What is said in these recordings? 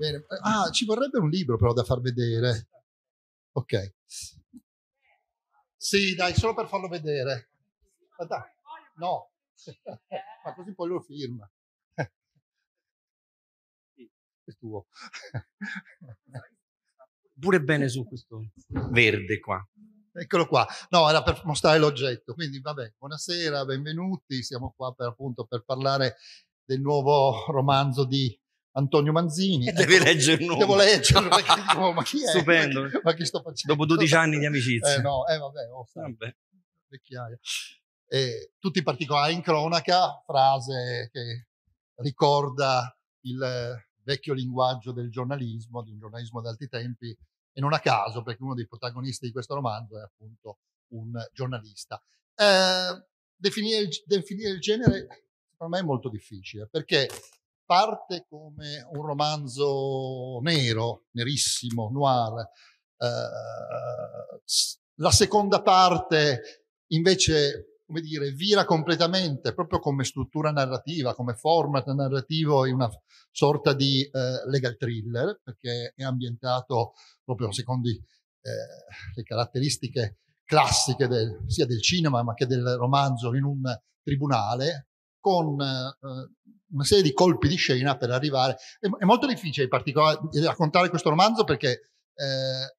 Bene. Ah, ci vorrebbe un libro però da far vedere. Ok. Sì, dai, solo per farlo vedere. Guarda. No, ma così poi lo firma. È tuo. Pure bene su questo verde qua. Eccolo qua. No, era per mostrare l'oggetto. Quindi, vabbè, buonasera, benvenuti. Siamo qua per, appunto per parlare del nuovo romanzo di Antonio Manzini. Ecco, devi leggere il nome. Devo leggere, perché, oh, ma chi è? Stupendo. Ma chi sto facendo? Dopo 12 anni di amicizia. Eh no, eh vabbè, oh, vabbè. Ah, vecchiaia. Eh, tutti in particolare ah, in cronaca, frase che ricorda il vecchio linguaggio del giornalismo, di un giornalismo di altri tempi, e non a caso, perché uno dei protagonisti di questo romanzo è appunto un giornalista. Eh, definire, il, definire il genere, secondo me, è molto difficile, perché parte come un romanzo nero, nerissimo, noir. Eh, la seconda parte invece, come dire, vira completamente, proprio come struttura narrativa, come format narrativo in una sorta di eh, legal thriller, perché è ambientato proprio secondo eh, le caratteristiche classiche del, sia del cinema ma che del romanzo in un tribunale, con eh, una serie di colpi di scena per arrivare. È, molto difficile in particolare raccontare questo romanzo perché, eh,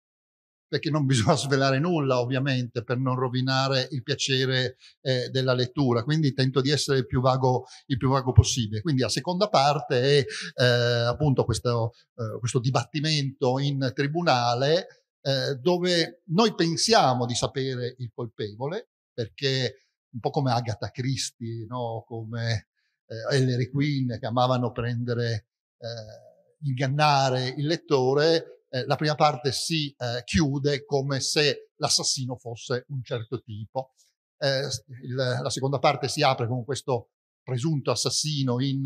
perché non bisogna svelare nulla, ovviamente, per non rovinare il piacere eh, della lettura. Quindi tento di essere il più vago, il più vago possibile. Quindi la seconda parte è eh, appunto questo, eh, questo, dibattimento in tribunale eh, dove noi pensiamo di sapere il colpevole perché un po' come Agatha Christie, no? come eh, Ellery Queen, che amavano prendere, eh, ingannare il lettore, eh, la prima parte si eh, chiude come se l'assassino fosse un certo tipo. Eh, il, la seconda parte si apre con questo presunto assassino in,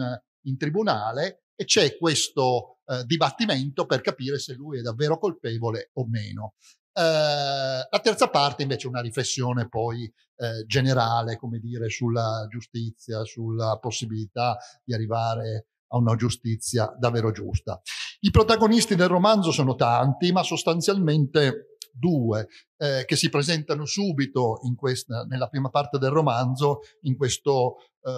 in tribunale e c'è questo eh, dibattimento per capire se lui è davvero colpevole o meno. Ehm, la terza parte invece è una riflessione poi eh, generale, come dire, sulla giustizia, sulla possibilità di arrivare a una giustizia davvero giusta. I protagonisti del romanzo sono tanti, ma sostanzialmente due eh, che si presentano subito questa, nella prima parte del romanzo in questo eh,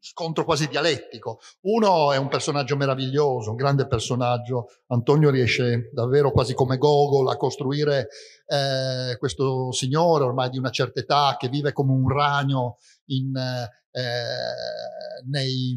scontro quasi dialettico. Uno è un personaggio meraviglioso, un grande personaggio. Antonio riesce davvero quasi come Gogol a costruire eh, questo signore ormai di una certa età che vive come un ragno in, eh, eh nei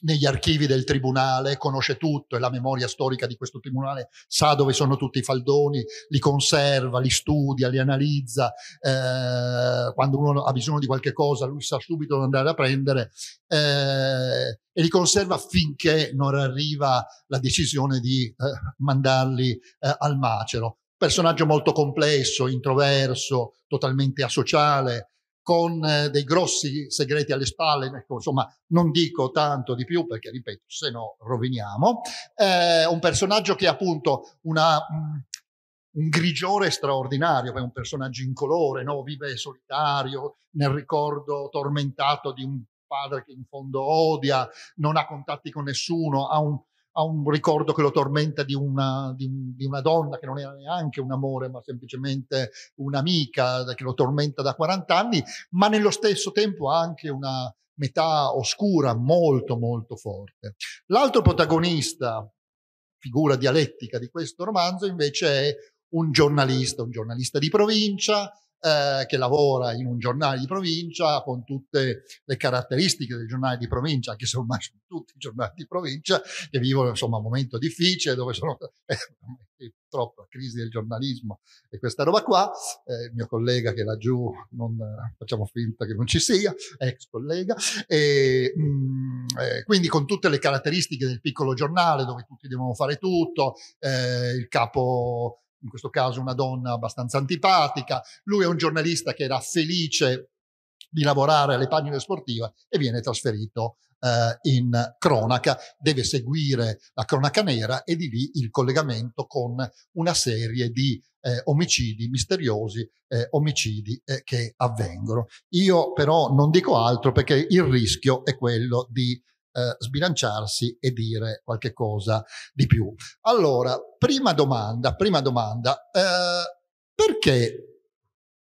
negli archivi del tribunale, conosce tutto, è la memoria storica di questo tribunale, sa dove sono tutti i faldoni, li conserva, li studia, li analizza, eh, quando uno ha bisogno di qualche cosa lui sa subito dove andare a prendere eh, e li conserva finché non arriva la decisione di eh, mandarli eh, al macero. Personaggio molto complesso, introverso, totalmente asociale, con eh, dei grossi segreti alle spalle, ecco, insomma non dico tanto di più perché ripeto, se no roviniamo, eh, un personaggio che è appunto una, mm, un grigiore straordinario, è un personaggio incolore, no? vive solitario, nel ricordo tormentato di un padre che in fondo odia, non ha contatti con nessuno, ha un, ha un ricordo che lo tormenta di una, di, di una, donna che non era neanche un amore, ma semplicemente un'amica che lo tormenta da 40 anni, ma nello stesso tempo ha anche una metà oscura molto molto forte. L'altro protagonista, figura dialettica di questo romanzo, invece è un giornalista, un giornalista di provincia eh, che lavora in un giornale di provincia con tutte le caratteristiche del giornale di provincia, anche se ormai sono tutti i giornali di provincia, che vivono insomma un momento difficile dove sono eh, purtroppo la crisi del giornalismo e questa roba qua. Eh, il mio collega che laggiù, non, facciamo finta che non ci sia, ex collega, e, mh, mm, eh, quindi con tutte le caratteristiche del piccolo giornale dove tutti devono fare tutto, eh, il capo in questo caso una donna abbastanza antipatica, lui è un giornalista che era felice di lavorare alle pagine sportive e viene trasferito eh, in cronaca, deve seguire la cronaca nera e di lì il collegamento con una serie di eh, omicidi misteriosi, eh, omicidi eh, che avvengono. Io però non dico altro perché il rischio è quello di eh, sbilanciarsi e dire qualche cosa di più. Allora, prima domanda, prima domanda, eh, perché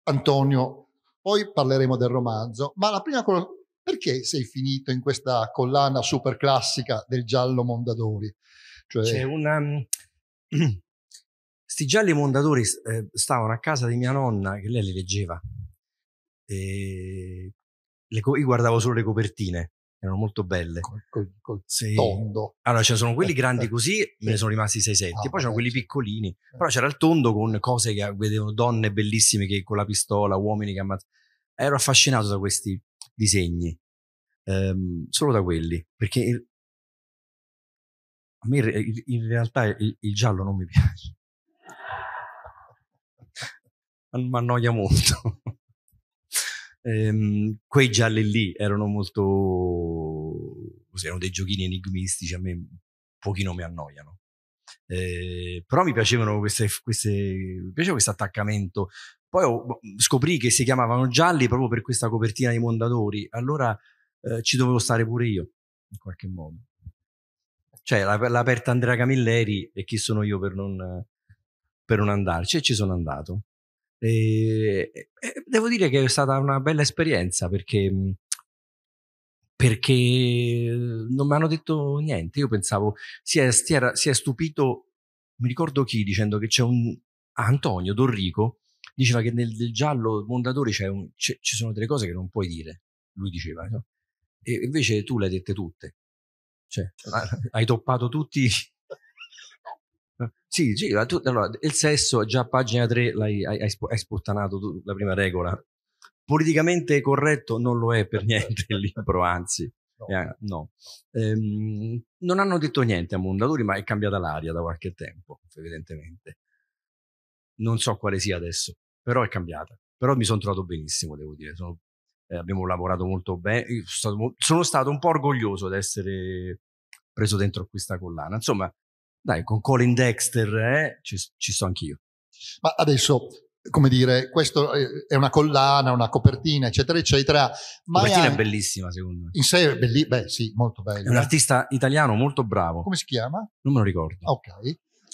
Antonio, poi parleremo del romanzo, ma la prima cosa, perché sei finito in questa collana super classica del giallo Mondadori? Cioè... C'è una... Sti gialli Mondadori eh, stavano a casa di mia nonna che lei li leggeva. E le, io guardavo solo le copertine erano molto belle. Col, col, col sì. tondo. Allora, ci cioè, sono quelli eh, grandi eh, così, me ne sono rimasti 6-7, ah, poi c'erano quelli piccolini, eh. però c'era il tondo con cose che vedevano donne bellissime che con la pistola, uomini che ammazzavano. Ero affascinato da questi disegni, ehm, solo da quelli, perché il, a me il, in realtà il, il giallo non mi piace mi annoia molto ehm, quei gialli lì erano molto, così, erano dei giochini enigmistici, a me un pochino mi annoiano. Eh, però mi piacevano queste, queste mi piaceva questo attaccamento poi ho, boh, scoprì che si chiamavano gialli proprio per questa copertina di Mondadori allora eh, ci dovevo stare pure io in qualche modo cioè l'aperta Andrea Camilleri e chi sono io per non, per non andarci e ci sono andato e, e devo dire che è stata una bella esperienza perché, mhmm, perché non mi hanno detto niente. Io pensavo, si è, si, era, si è stupito, mi ricordo chi dicendo che c'è un Antonio Dorrico diceva che nel, nel giallo Mondadori un, ci sono delle cose che non puoi dire. Lui diceva, no? e invece tu le hai dette tutte. Cioè, eh. hai toppato tutti eh. Sì, sì Tu, allora, il sesso, già a pagina 3 l'hai, hai, hai spottanato tu, la prima regola. Politicamente corretto non lo è per niente il libro, anzi. No. Eh, no. Ehm, non hanno detto niente a Mondadori, ma è cambiata l'aria da qualche tempo, evidentemente. Non so quale sia adesso, però è cambiata. Però mi sono trovato benissimo, devo dire. Sono, eh, abbiamo lavorato molto bene. Sono stato, sono stato un po' orgoglioso di essere preso dentro questa collana. Insomma, dai, con Colin Dexter eh, ci, ci sto anch'io. Ma adesso, come dire, questo eh, è una collana, una copertina, eccetera, eccetera. Ma la copertina è, è bellissima, secondo me. In sé è bellissima, beh sì, molto bella. È un eh. artista italiano molto bravo. Come si chiama? Non me lo ricordo. Ok.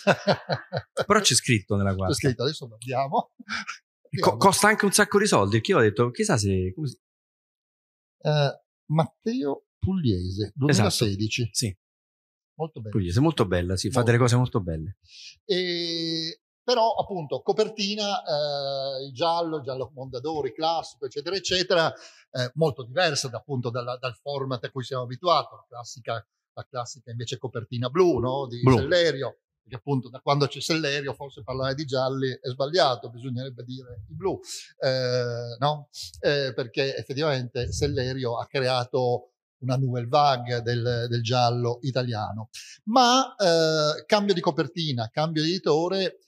Però c'è scritto nella guardia. C'è scritto, adesso andiamo. Co- costa anche un sacco di soldi, perché io ho detto, chissà se... Si... Uh, Matteo Pugliese, 2016. Esatto. Sì molto bella. Pugliese, molto bella, sì, molto. fa delle cose molto belle. E, però appunto copertina, eh, il giallo, giallo Mondadori, classico, eccetera, eccetera, eh, molto diversa da, appunto dalla, dal format a cui siamo abituati, la classica, la classica invece copertina blu, no? di blu. Sellerio, perché appunto da quando c'è Sellerio forse parlare di gialli è sbagliato, bisognerebbe dire di blu, eh, no? Eh, perché effettivamente Sellerio ha creato una nouvelle vague del, del giallo italiano. Ma eh, cambio di copertina, cambio di editore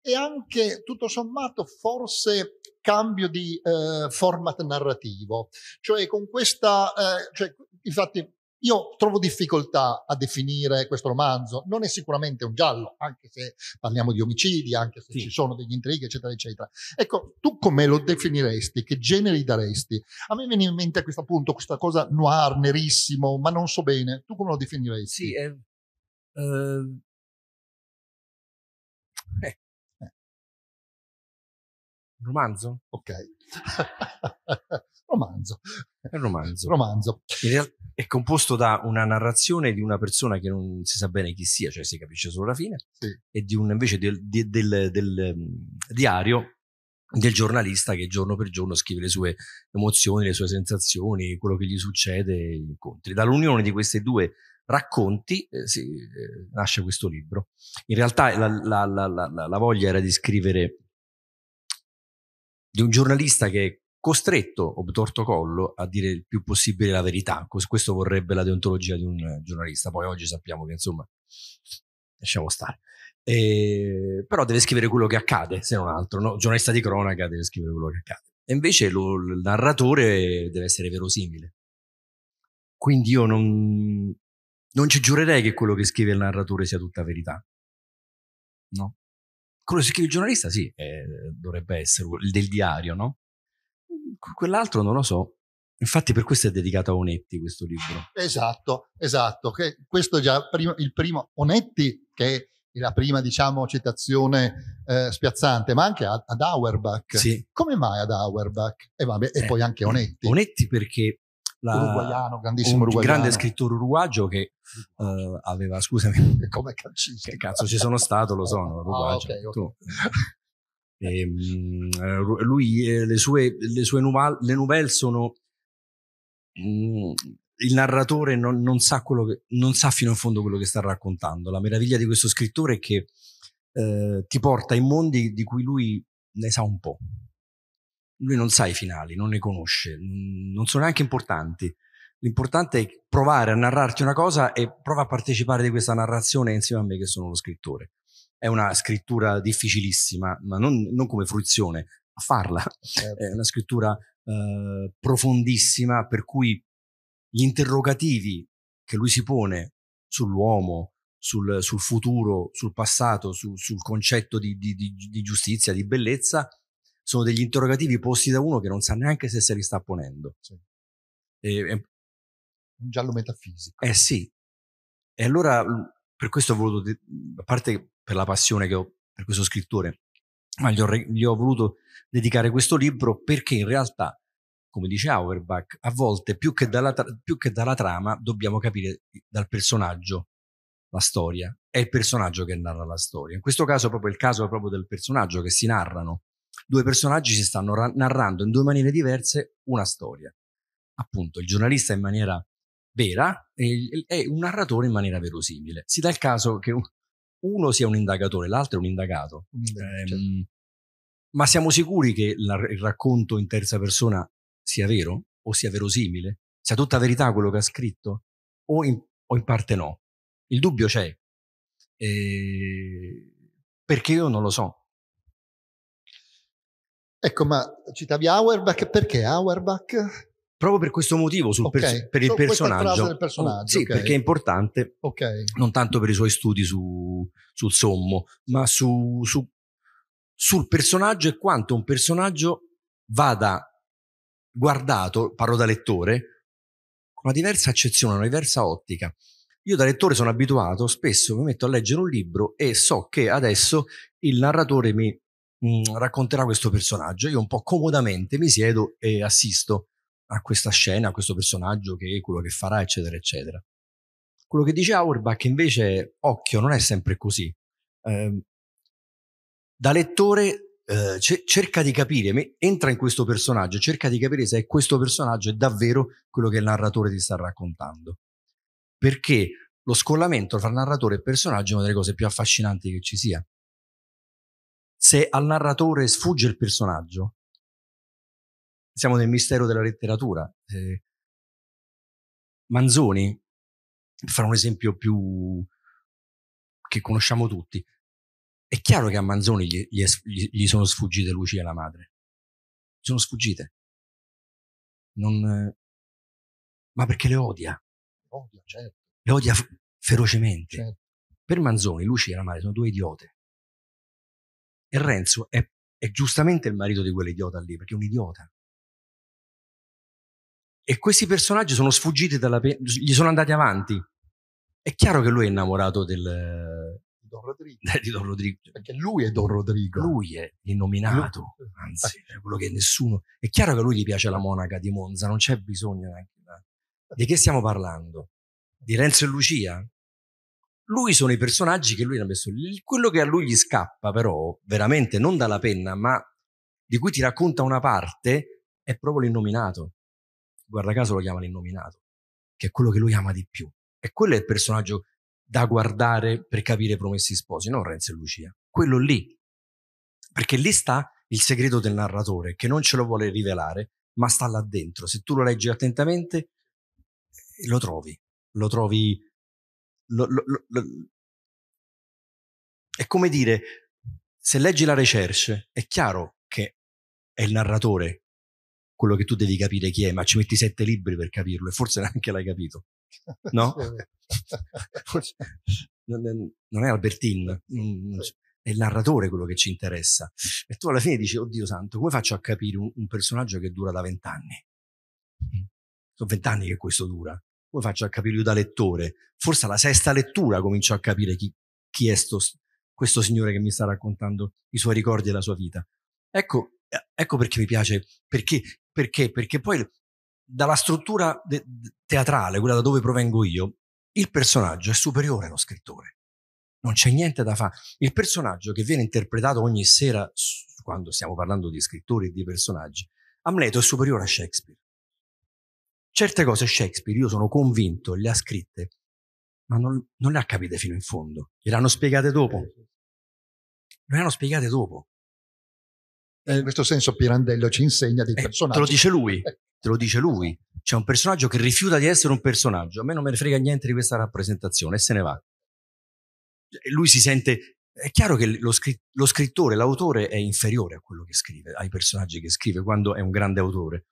e anche tutto sommato forse cambio di eh, format narrativo. Cioè con questa, eh, cioè, infatti io trovo difficoltà a definire questo romanzo, non è sicuramente un giallo, anche se parliamo di omicidi, anche se sì. ci sono degli intrighi, eccetera, eccetera. Ecco, tu come lo definiresti? Che generi daresti? A me viene in mente a questo punto questa cosa noir, nerissimo, ma non so bene. Tu come lo definiresti? Sì, eh, uh... eh. eh. romanzo? Ok. romanzo. È un romanzo. romanzo. In realtà è composto da una narrazione di una persona che non si sa bene chi sia, cioè si capisce solo la fine, sì. e di un, invece del, del, del, del ehm, diario del giornalista che giorno per giorno scrive le sue emozioni, le sue sensazioni, quello che gli succede, gli incontri. Dall'unione di questi due racconti eh, si, eh, nasce questo libro. In realtà la, la, la, la, voglia era di scrivere di un giornalista che costretto, obtorto collo, a dire il più possibile la verità. Questo vorrebbe la deontologia di un eh, giornalista. Poi oggi sappiamo che, insomma, lasciamo stare. Eh, però deve scrivere quello che accade, se non altro. No? Giornalista di cronaca deve scrivere quello che accade. E invece lo, il narratore deve essere verosimile. Quindi io non, non ci giurerei che quello che scrive il narratore sia tutta verità. No? Quello che scrive il giornalista, sì, eh, dovrebbe essere il del diario, no? quell'altro non lo so. Infatti per questo è dedicato a Onetti questo libro. Esatto, esatto. Che questo è già il primo. Onetti, che è la prima, diciamo, citazione eh, spiazzante, ma anche ad Auerbach. Sì. Come mai ad Auerbach? E, vabbè, e eh, poi anche eh, Onetti. Onetti perché... La, uruguaiano, grandissimo uruguaiano. grande scrittore uruguagio che uh, aveva, scusami... Come calcista. Che cazzo ci sono stato, lo sono, ah, uruguagio. okay, okay. E, ehm, lui, eh, le sue, le sue nouvelle, le nouvelle sono mm, il narratore non, non, sa che, non, sa fino in fondo quello che sta raccontando. La meraviglia di questo scrittore è che eh, ti porta in mondi di cui lui ne sa un po'. Lui non sa i finali, non ne conosce, non sono neanche importanti. L'importante è provare a narrarti una cosa e prova a partecipare di questa narrazione insieme a me che sono lo scrittore è una scrittura difficilissima, ma non, non come fruizione, a farla. Certo. È una scrittura eh, profondissima per cui gli interrogativi che lui si pone sull'uomo, sul, sul futuro, sul passato, su, sul concetto di, di, di, di giustizia, di bellezza, sono degli interrogativi posti da uno che non sa neanche se se li sta ponendo. Sì. E, e, un giallo metafisico. Eh sì. E allora per questo ho voluto, a parte per la passione che ho per questo scrittore, ma gli ho, gli ho voluto dedicare questo libro perché in realtà, come dice Auerbach, a volte più che dalla, più che dalla trama dobbiamo capire dal personaggio la storia, è il personaggio che narra la storia. In questo caso proprio il caso è proprio del personaggio che si narrano. Due personaggi si stanno narrando in due maniere diverse una storia. Appunto, il giornalista in maniera vera e, e un narratore in maniera verosimile. Si dà il caso che uno sia un indagatore, l'altro è un indagato. Un indagato. Ehm, certo. ma siamo sicuri che il racconto in terza persona sia vero o sia verosimile? Sia tutta verità quello che ha scritto? O in, o in parte no? Il dubbio c'è. E... Ehm, perché io non lo so. Ecco, ma citavi Auerbach, perché Auerbach? proprio per questo motivo, sul okay. per, per il personaggio. personaggio. Sì, okay. perché è importante, okay. non tanto per i suoi studi su, sul sommo, ma su, su, sul personaggio e quanto un personaggio vada guardato, parlo da lettore, con una diversa accezione, una diversa ottica. Io da lettore sono abituato, spesso mi metto a leggere un libro e so che adesso il narratore mi mh, mm, racconterà questo personaggio. Io un po' comodamente mi siedo e assisto a questa scena, a questo personaggio che è quello che farà, eccetera, eccetera. Quello che dice Auerbach invece, occhio, non è sempre così. Eh, da lettore eh, ce- cerca di capire, entra in questo personaggio, cerca di capire se questo personaggio è davvero quello che il narratore ti sta raccontando. Perché lo scollamento tra narratore e personaggio è una delle cose più affascinanti che ci sia. Se al narratore sfugge il personaggio, siamo nel mistero della letteratura. Eh, Manzoni, per fare un esempio più che conosciamo tutti, è chiaro che a Manzoni gli, gli, gli sono sfuggite Lucia e la madre. Gli sono sfuggite. Non, ma perché le odia. Odia, certo. Le odia ferocemente. Certo. Per Manzoni, Lucia e la madre sono due idiote. E Renzo è, è giustamente il marito di quell'idiota lì, perché è un idiota. E questi personaggi sono sfuggiti dalla pe- gli sono andati avanti. È chiaro che lui è innamorato del, Don di Don Rodrigo. Perché lui è Don Rodrigo. Lui è innominato lui... anzi, è quello che nessuno... È chiaro che a lui gli piace la monaca di Monza, non c'è bisogno neanche. Di che stiamo parlando? Di Renzo e Lucia? Lui sono i personaggi che lui ha messo Quello che a lui gli scappa però, veramente, non dalla penna, ma di cui ti racconta una parte, è proprio l'innominato guarda caso lo chiama l'innominato, che è quello che lui ama di più. E quello è il personaggio da guardare per capire Promessi Sposi, non Renzo e Lucia. Quello lì. Perché lì sta il segreto del narratore, che non ce lo vuole rivelare, ma sta là dentro. Se tu lo leggi attentamente, lo trovi. Lo trovi... Lo, lo, lo, è come dire, se leggi la recherche, è chiaro che è il narratore quello che tu devi capire chi è, ma ci metti sette libri per capirlo e forse neanche l'hai capito. No? non è Albertin, è il narratore quello che ci interessa. E tu alla fine dici, oddio santo, come faccio a capire un, un personaggio che dura da vent'anni? Mm. Sono vent'anni che questo dura. Come faccio a capirlo da lettore? Forse alla sesta lettura comincio a capire chi, chi è sto, questo signore che mi sta raccontando i suoi ricordi e la sua vita. Ecco, ecco perché mi piace, perché perché? Perché poi dalla struttura de- teatrale, quella da dove provengo io, il personaggio è superiore allo scrittore. Non c'è niente da fare. Il personaggio che viene interpretato ogni sera, quando stiamo parlando di scrittori e di personaggi, Amleto è superiore a Shakespeare. Certe cose Shakespeare, io sono convinto, le ha scritte, ma non, non le ha capite fino in fondo. Gliel'hanno spiegate dopo. Eh, le hanno spiegate dopo. Eh, in questo senso Pirandello ci insegna dei personaggi. Eh, te lo dice lui, eh. te lo dice lui. C'è un personaggio che rifiuta di essere un personaggio. A me non me ne frega niente di questa rappresentazione e se ne va. Cioè, lui si sente... È chiaro che lo, scritt- lo scrittore, l'autore è inferiore a quello che scrive, ai personaggi che scrive quando è un grande autore.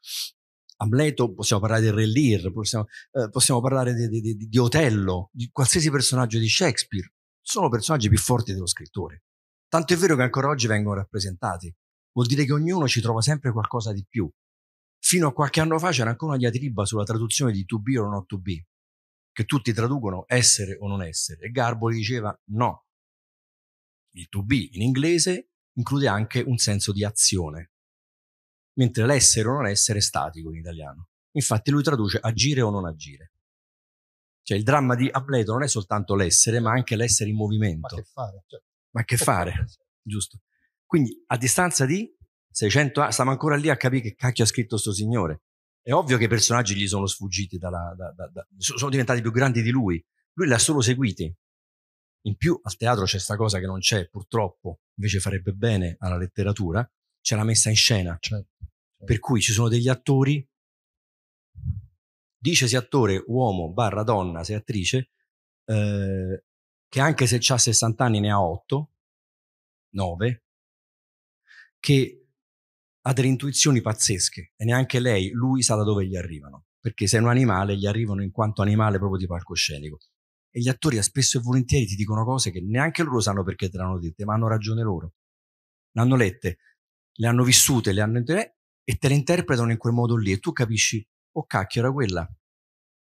Amleto, possiamo parlare del Re Lear, possiamo, eh, possiamo parlare di, di, di, di Otello, di qualsiasi personaggio di Shakespeare. Sono personaggi più forti dello scrittore. Tanto è vero che ancora oggi vengono rappresentati vuol dire che ognuno ci trova sempre qualcosa di più. Fino a qualche anno fa c'era ancora una diatriba sulla traduzione di to be o not to be, che tutti traducono essere o non essere. E Garboli diceva no. Il to be in inglese include anche un senso di azione, mentre l'essere o non essere è statico in italiano. Infatti lui traduce agire o non agire. Cioè il dramma di Apleto non è soltanto l'essere, ma anche l'essere in movimento. Ma che fare? Cioè, ma che fare? Giusto. Quindi a distanza di 600 anni, stiamo ancora lì a capire che cacchio ha scritto sto signore. È ovvio che i personaggi gli sono sfuggiti, dalla, da, da, da, sono diventati più grandi di lui. Lui li ha solo seguiti. In più al teatro c'è questa cosa che non c'è, purtroppo, invece farebbe bene alla letteratura, c'è la messa in scena. Certo. certo. Per cui ci sono degli attori, dice se attore, uomo, barra donna, se attrice, eh, che anche se ha 60 anni ne ha 8, 9, che ha delle intuizioni pazzesche e neanche lei, lui sa da dove gli arrivano, perché se è un animale gli arrivano in quanto animale proprio di palcoscenico. E gli attori spesso e volentieri ti dicono cose che neanche loro sanno perché te le hanno dette, ma hanno ragione loro. Le hanno lette, le hanno vissute, le hanno e te le interpretano in quel modo lì e tu capisci, oh cacchio, era quella.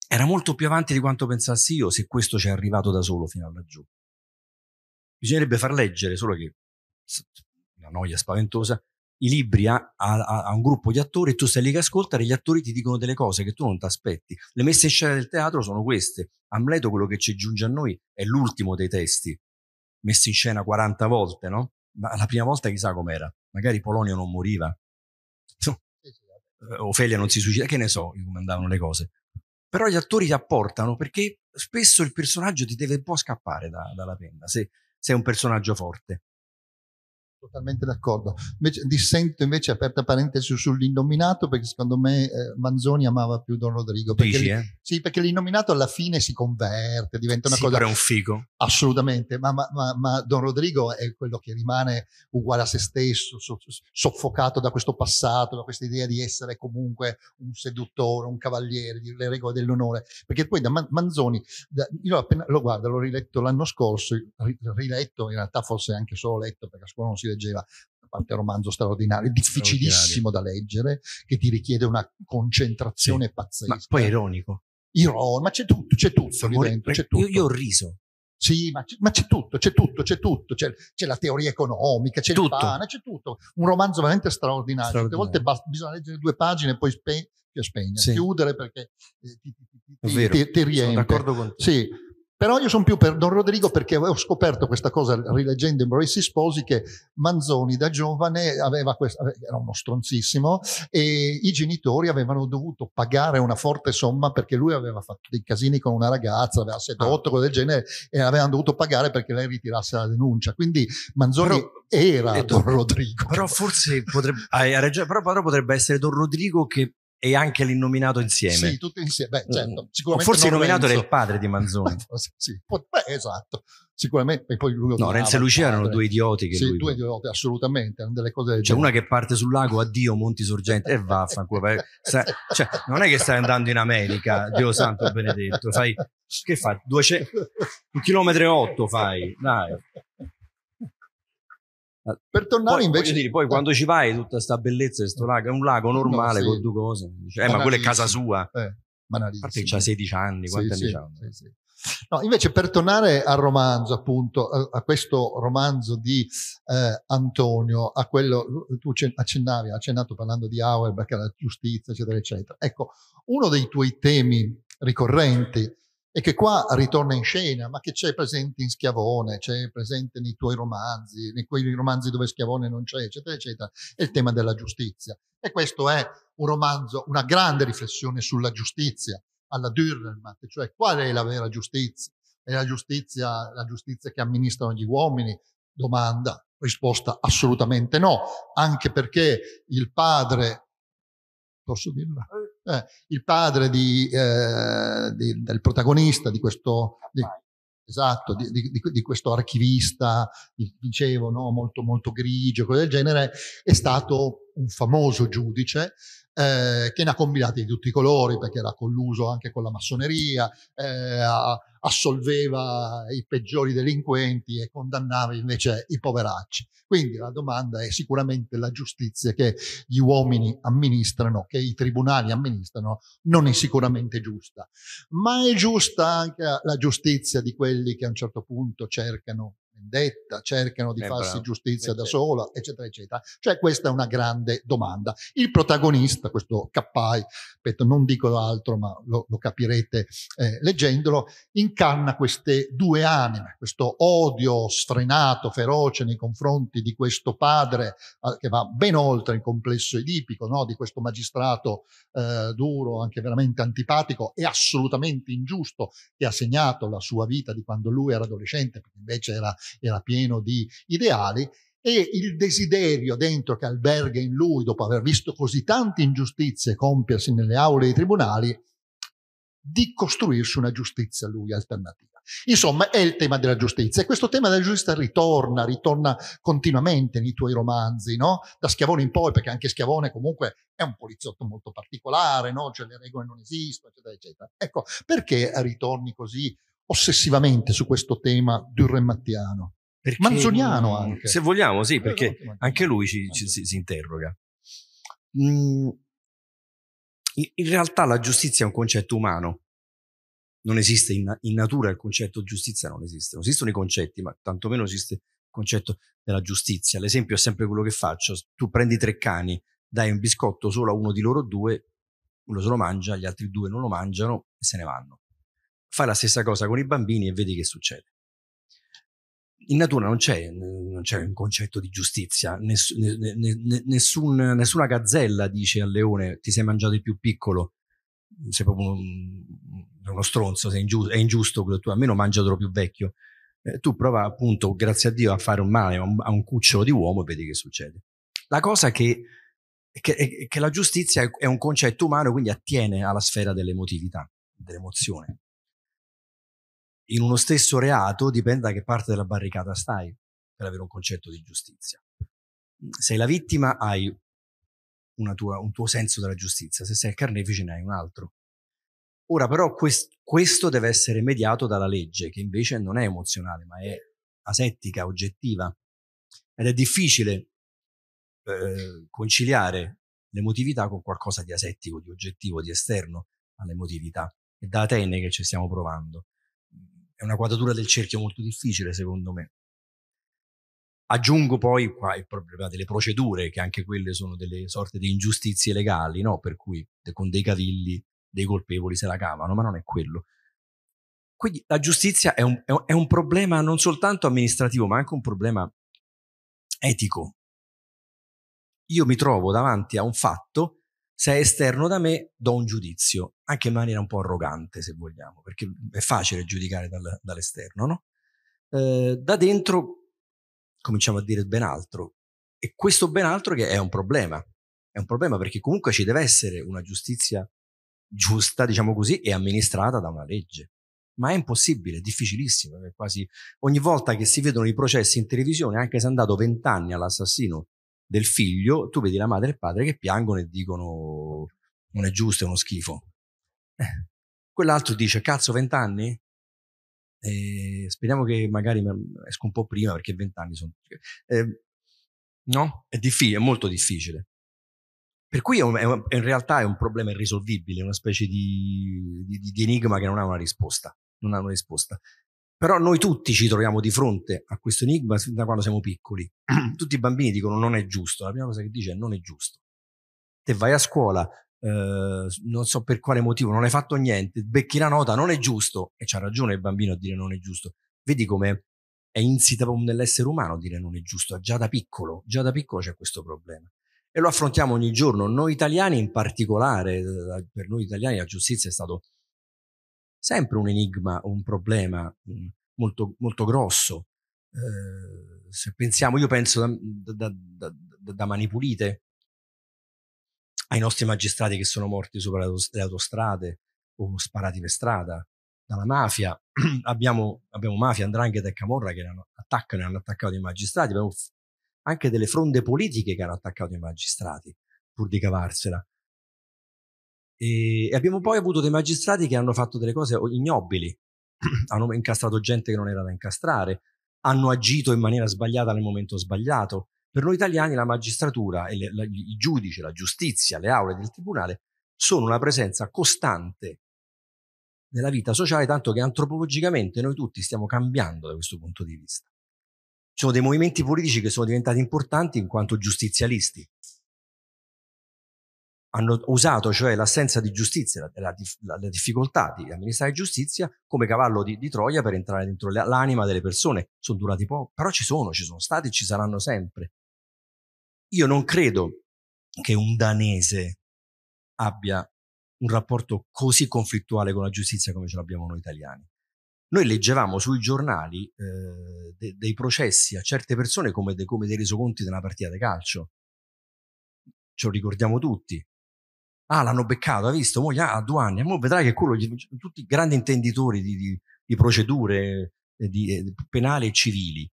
Era molto più avanti di quanto pensassi io se questo ci è arrivato da solo fino a laggiù. Bisognerebbe far leggere, solo che una noia spaventosa, i libri a, a, a, un gruppo di attori, tu stai lì che ascoltare, gli attori ti dicono delle cose che tu non ti aspetti. Le messe in scena del teatro sono queste. Amleto, quello che ci giunge a noi, è l'ultimo dei testi, messi in scena 40 volte, no? Ma la prima volta chissà com'era. Magari Polonio non moriva, Ofelia non si suicida, che ne so, come andavano le cose. Però gli attori ti apportano perché spesso il personaggio ti deve un po' scappare da, dalla penna, se sei un personaggio forte. Totalmente d'accordo. dissento invece aperta parentesi sull'innominato perché secondo me eh, Manzoni amava più Don Rodrigo. Perché, Dici, eh? Sì, perché l'innominato alla fine si converte, diventa una sì, cosa... Però un figo. Assolutamente, ma, ma, ma, ma, Don Rodrigo è quello che rimane uguale a se stesso, so, soffocato da questo passato, da questa idea di essere comunque un seduttore, un cavaliere, le regole dell'onore. Perché poi da Manzoni, da, io appena lo guardo, l'ho riletto l'anno scorso, riletto in realtà forse anche solo letto perché a scuola non si leggeva a parte un romanzo straordinario, difficilissimo da leggere, che ti richiede una concentrazione sì. pazzesca. Ma poi ironico. Ironico, ma c'è tutto, c'è tutto lì dentro, c'è eh, tutto. Io, io ho riso. Sì, ma c'è, ma c'è, tutto, c'è tutto, c'è tutto, c'è, c'è la teoria economica, c'è tutto. il pane, c'è tutto. Un romanzo veramente straordinario. straordinario. volte basta, bisogna leggere due pagine e poi spe- spegnere, sì. chiudere perché eh, ti, ti, ti, ti, ti riempie. Sono d'accordo con te. Sì. Però io sono più per Don Rodrigo perché ho scoperto questa cosa rileggendo Embrace Sposi che Manzoni da giovane aveva questa, era uno stronzissimo e i genitori avevano dovuto pagare una forte somma perché lui aveva fatto dei casini con una ragazza, aveva sedotto, ah. cose del genere e avevano dovuto pagare perché lei ritirasse la denuncia. Quindi Manzoni però, era Don Rodrigo. Però forse potrebbe, hai ragione, però potrebbe essere Don Rodrigo che e anche l'innominato insieme. Sì, tutti insieme. Beh, mm. certo, sicuramente o forse l'innominato era il padre di Manzoni. sì, beh, esatto. Sicuramente. poi lui no, Renzo e Lucia erano due idioti. Che sì, due idioti, assolutamente. Erano delle cose C'è cioè, una che parte sul lago, addio Monti Sorgente, e vaffanculo. Sa, cioè, non è che stai andando in America, Dio santo benedetto. Fai, che fai? 200, un chilometro e otto fai, dai. Ah, per tornare poi, invece... Dire, poi ah. quando ci vai tutta questa bellezza, questo lago, è un lago normale no, sì. con due cose. Dice, eh, ma quella è casa sua. Eh, banalissimo. A parte che ha 16 anni, quanti sì, anni sì, anni? Sì, No, invece per tornare al romanzo, appunto, a, a questo romanzo di eh, Antonio, a quello tu accennavi, accennato parlando di Auerbach, la giustizia, eccetera, eccetera. Ecco, uno dei tuoi temi ricorrenti e che qua ritorna in scena, ma che c'è presente in Schiavone, c'è presente nei tuoi romanzi, nei quei romanzi dove Schiavone non c'è, eccetera, eccetera, è il tema della giustizia. E questo è un romanzo, una grande riflessione sulla giustizia, alla Dürrenmatt, cioè qual è la vera giustizia? È la giustizia, la giustizia che amministrano gli uomini? Domanda, risposta assolutamente no, anche perché il padre, posso dirlo? Eh, eh, il padre di, eh, di, del protagonista di questo, di, esatto, di, questo archivista, dicevo, no? molto, molto grigio, cose del genere, è stato un famoso giudice eh, che ne ha combinati di tutti i colori perché era colluso anche con la massoneria, eh, assolveva i peggiori delinquenti e condannava invece i poveracci. Quindi la domanda è sicuramente la giustizia che gli uomini amministrano, che i tribunali amministrano, non è sicuramente giusta, ma è giusta anche la giustizia di quelli che a un certo punto cercano vendetta, cercano di eh, farsi bravo. giustizia da sola, eccetera, eccetera. Cioè questa è una grande domanda. Il protagonista, questo Cappai, non dico altro, ma lo, lo capirete eh, leggendolo, incanna queste due anime, questo odio sfrenato, feroce nei confronti di questo padre eh, che va ben oltre il complesso edipico, no? di questo magistrato eh, duro, anche veramente antipatico e assolutamente ingiusto che ha segnato la sua vita di quando lui era adolescente, perché invece era era pieno di ideali e il desiderio dentro che alberga in lui, dopo aver visto così tante ingiustizie compiersi nelle aule dei tribunali, di costruirsi una giustizia lui alternativa. Insomma, è il tema della giustizia e questo tema della giustizia ritorna, ritorna continuamente nei tuoi romanzi, no? Da Schiavone in poi, perché anche Schiavone comunque è un poliziotto molto particolare, no? Cioè le regole non esistono, eccetera, eccetera. Ecco, perché ritorni così ossessivamente su questo tema durremattiano. Perché, Manzoniano anche. Se vogliamo, sì, perché anche lui ci, ci, si, si, interroga. Mm, in realtà la giustizia è un concetto umano. Non esiste in, in natura il concetto giustizia, non esiste. Non esistono i concetti, ma tantomeno esiste il concetto della giustizia. L'esempio è sempre quello che faccio. Tu prendi tre cani, dai un biscotto solo a uno di loro due, uno se lo mangia, gli altri due non lo mangiano e se ne vanno fai la stessa cosa con i bambini e vedi che succede. In natura non c'è, non c'è un concetto di giustizia, ness, ne, ne, nessun, nessuna gazzella dice al leone ti sei mangiato il più piccolo, sei proprio un, uno stronzo, ingiusto, è ingiusto quello tuo, almeno mangiatelo più vecchio. Eh, tu prova appunto, grazie a Dio, a fare un male a un, a un cucciolo di uomo e vedi che succede. La cosa che che, che, la giustizia è un concetto umano, quindi attiene alla sfera dell'emotività, dell'emozione in uno stesso reato dipende da che parte della barricata stai per avere un concetto di giustizia. Mhmm, sei la vittima, hai tua, un tuo senso della giustizia, se sei il carnefice ne hai un altro. Ora però quest, questo deve essere mediato dalla legge, che invece non è emozionale, ma è asettica, oggettiva. Ed è difficile eh, conciliare l'emotività con qualcosa di asettico, di oggettivo, di esterno all'emotività. È da Atene che ci stiamo provando è una quadratura del cerchio molto difficile secondo me. Aggiungo poi qua il problema delle procedure, che anche quelle sono delle sorte di ingiustizie legali, no? per cui con dei cavilli dei colpevoli se la cavano, ma non è quello. Quindi la giustizia è un, è un problema non soltanto amministrativo, ma anche un problema etico. Io mi trovo davanti a un fatto se è esterno da me, do un giudizio, anche in maniera un po' arrogante, se vogliamo, perché è facile giudicare dal, dall'esterno, no? Eh, da dentro cominciamo a dire ben altro, e questo ben altro che è un problema, è un problema perché comunque ci deve essere una giustizia giusta, diciamo così, e amministrata da una legge. Ma è impossibile, è difficilissimo, è quasi ogni volta che si vedono i processi in televisione, anche se è andato vent'anni all'assassino del figlio, tu vedi la madre e il padre che piangono e dicono non è giusto, è uno schifo. Eh. Quell'altro dice, cazzo, vent'anni? Eh, speriamo che magari esco un po' prima perché vent'anni sono... Eh, no? È difficile, è molto difficile. Per cui è un, è un, in realtà è un problema irrisolvibile, una specie di, di, di enigma che non ha una risposta. Non ha una risposta. Però noi tutti ci troviamo di fronte a questo enigma da quando siamo piccoli. Tutti i bambini dicono non è giusto, la prima cosa che dice è non è giusto. Te vai a scuola, eh, non so per quale motivo, non hai fatto niente, becchi la nota, non è giusto. E c'ha ragione il bambino a dire non è giusto. Vedi come è insita nell'essere umano dire non è giusto, già da piccolo, già da piccolo c'è questo problema. E lo affrontiamo ogni giorno, noi italiani in particolare, eh, per noi italiani la giustizia è stato sempre un enigma, un problema mm, molto, molto grosso. Eh, se pensiamo, io penso da, da, da, da, mani pulite ai nostri magistrati che sono morti sopra le autostrade o sparati per strada, dalla mafia, abbiamo, abbiamo mafia, Andrangheta e Camorra che erano, attaccano e hanno attaccato i magistrati, abbiamo anche delle fronde politiche che hanno attaccato i magistrati pur di cavarsela. E abbiamo poi avuto dei magistrati che hanno fatto delle cose oh, ignobili, hanno incastrato gente che non era da incastrare, hanno agito in maniera sbagliata nel momento sbagliato. Per noi italiani la magistratura, le, la, i giudici, la giustizia, le aule del tribunale sono una presenza costante nella vita sociale, tanto che antropologicamente noi tutti stiamo cambiando da questo punto di vista. Ci sono dei movimenti politici che sono diventati importanti in quanto giustizialisti, hanno usato cioè l'assenza di giustizia, la, la, la difficoltà di amministrare giustizia come cavallo di, di Troia per entrare dentro l'anima delle persone. Sono durati poco, però ci sono, ci sono stati e ci saranno sempre. Io non credo che un danese abbia un rapporto così conflittuale con la giustizia come ce l'abbiamo noi italiani. Noi leggevamo sui giornali eh, de, dei processi a certe persone come, de, come dei resoconti di una partita di calcio. Ce lo ricordiamo tutti ah l'hanno beccato, ha visto, moglie ha due anni, mo vedrai che quello, cioè, tutti grandi intenditori di, di, di procedure eh, di, eh, penali e civili.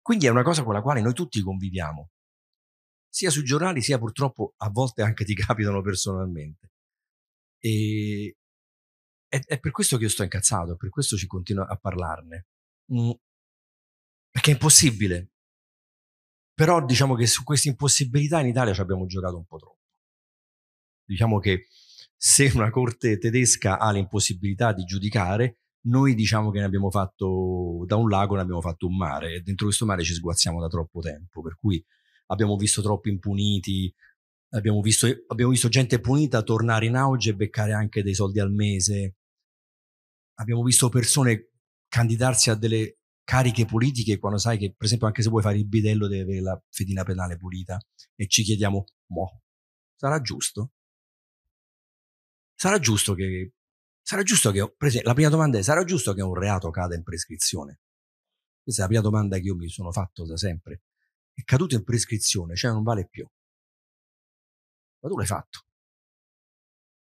Quindi è una cosa con la quale noi tutti conviviamo, sia sui giornali sia purtroppo a volte anche ti capitano personalmente. E è, è per questo che io sto incazzato, per questo ci continuo a parlarne. Mm. Perché è impossibile. Però diciamo che su questa impossibilità in Italia ci abbiamo giocato un po' troppo. Diciamo che se una corte tedesca ha l'impossibilità di giudicare, noi diciamo che ne abbiamo fatto da un lago, ne abbiamo fatto un mare e dentro questo mare ci sguazziamo da troppo tempo, per cui abbiamo visto troppi impuniti, abbiamo visto, abbiamo visto gente punita tornare in auge e beccare anche dei soldi al mese, abbiamo visto persone candidarsi a delle cariche politiche quando sai che per esempio anche se vuoi fare il bidello devi avere la fedina penale pulita e ci chiediamo, mo, sarà giusto? sarà giusto che, sarà giusto che esempio, la prima domanda è, sarà giusto che un reato cada in prescrizione? Questa è la prima domanda che io mi sono fatto da sempre. È caduto in prescrizione, cioè non vale più. Ma tu l'hai fatto.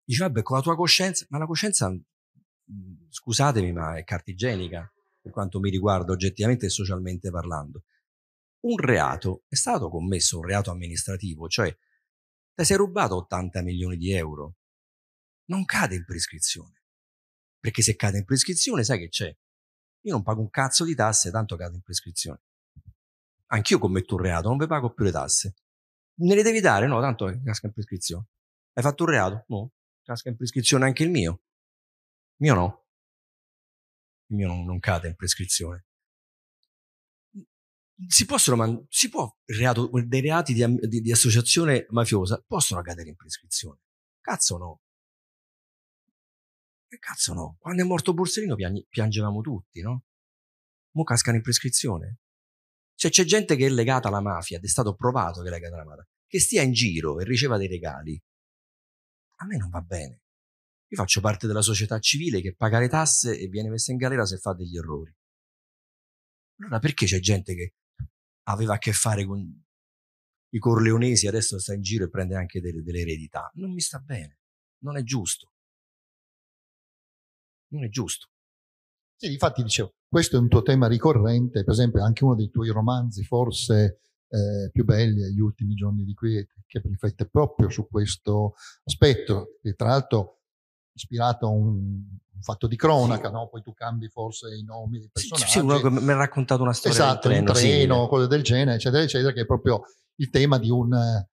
Dice, vabbè, con la tua coscienza, ma la coscienza, mhmm, scusatemi, ma è cartigenica, per quanto mi riguarda oggettivamente e socialmente parlando. Un reato è stato commesso, un reato amministrativo, cioè ti sei rubato 80 milioni di euro, non cade in prescrizione. Perché se cade in prescrizione, sai che c'è? Io non pago un cazzo di tasse, tanto cade in prescrizione. Anch'io commetto un reato, non vi pago più le tasse. Me le devi dare? No, tanto eh, casca in prescrizione. Hai fatto un reato? No, casca in prescrizione anche il mio. Il mio no. Il mio non, non cade in prescrizione. Si possono, man- si può, reato, dei reati di, di, di associazione mafiosa possono cadere in prescrizione. Cazzo no. E cazzo no, quando è morto Borsellino piang- piangevamo tutti, no? Mo cascano in prescrizione. Cioè c'è gente che è legata alla mafia, ed è stato provato che è legata alla mafia, che stia in giro e riceva dei regali. A me non va bene. Io faccio parte della società civile che paga le tasse e viene messa in galera se fa degli errori. Allora perché c'è gente che aveva a che fare con i corleonesi adesso sta in giro e prende anche delle, delle eredità? Non mi sta bene, non è giusto non è giusto. Sì, infatti dicevo, questo è un tuo tema ricorrente, per esempio anche uno dei tuoi romanzi forse eh, più belli Gli ultimi giorni di qui, che riflette proprio su questo aspetto, che tra l'altro è ispirato a un, fatto di cronaca, sì. no? poi tu cambi forse i nomi dei personaggi. Sì, sì uno che mi ha raccontato una storia esatto, del treno, un treno sì. cose del genere, eccetera, eccetera, che è proprio il tema di un, eh,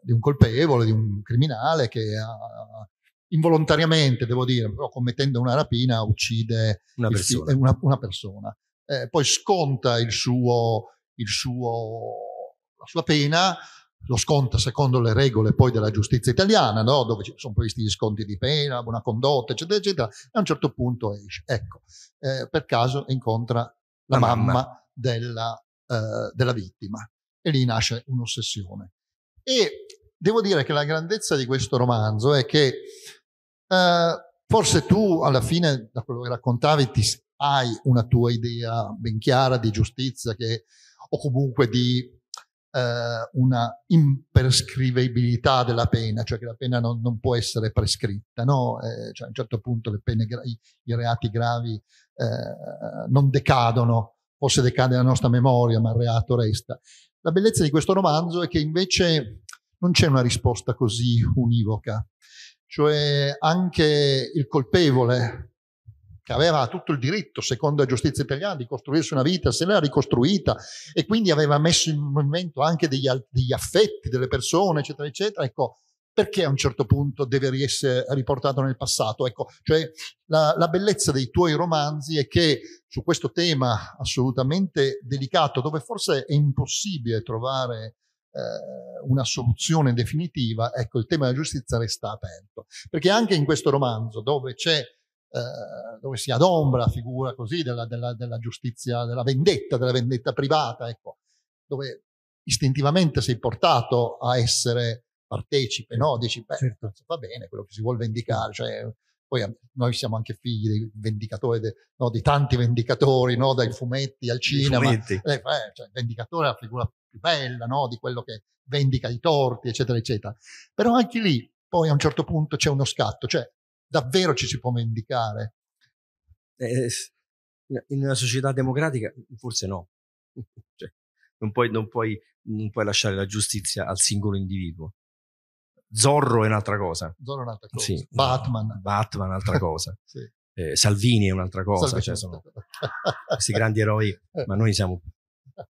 di un colpevole, di un criminale che ha involontariamente, devo dire, però commettendo una rapina uccide una persona. Fi- eh, una, una persona. Eh, poi sconta il suo, il suo, la sua pena, lo sconta secondo le regole poi della giustizia italiana, no? dove ci sono previsti gli sconti di pena, buona condotta, eccetera, eccetera, e a un certo punto esce. Ecco, eh, per caso incontra la, la mamma, mamma della, eh, della vittima e lì nasce un'ossessione. E devo dire che la grandezza di questo romanzo è che eh, forse tu alla fine, da quello che raccontavi, ti, hai una tua idea ben chiara di giustizia che, o comunque di eh, una imprescrivibilità della pena, cioè che la pena non, non può essere prescritta, no? eh, cioè a un certo punto le pene, i, i reati gravi eh, non decadono, forse decade la nostra memoria, ma il reato resta. La bellezza di questo romanzo è che invece non c'è una risposta così univoca cioè anche il colpevole che aveva tutto il diritto, secondo la giustizia italiana, di costruirsi una vita, se l'era ricostruita e quindi aveva messo in movimento anche degli, degli affetti delle persone, eccetera, eccetera, ecco, perché a un certo punto deve essere riportato nel passato? Ecco, cioè la, la, bellezza dei tuoi romanzi è che su questo tema assolutamente delicato, dove forse è impossibile trovare eh, una soluzione definitiva, ecco, il tema della giustizia resta aperto. Perché anche in questo romanzo, dove c'è eh, dove si adombra la figura così della, della, della, giustizia, della vendetta, della vendetta privata, ecco, dove istintivamente sei portato a essere partecipe, no? Dici, beh, certo. va bene quello che si vuole vendicare, cioè poi noi siamo anche figli dei vendicatori, de, no, di tanti vendicatori, no, dai fumetti al cinema. Fumetti. Eh, cioè, il vendicatore è la figura più bella no, di quello che vendica i torti, eccetera, eccetera. Però anche lì poi a un certo punto c'è uno scatto, cioè davvero ci si può vendicare. Eh, eh in una società democratica forse no. cioè, non, puoi, non, puoi, non puoi lasciare la giustizia al singolo individuo Zorro è un'altra cosa. Zorro è un'altra cosa. Sì, Batman. Batman è un'altra cosa. sì. eh, Salvini è un'altra cosa. Cioè sono questi grandi eroi, eh. ma noi siamo...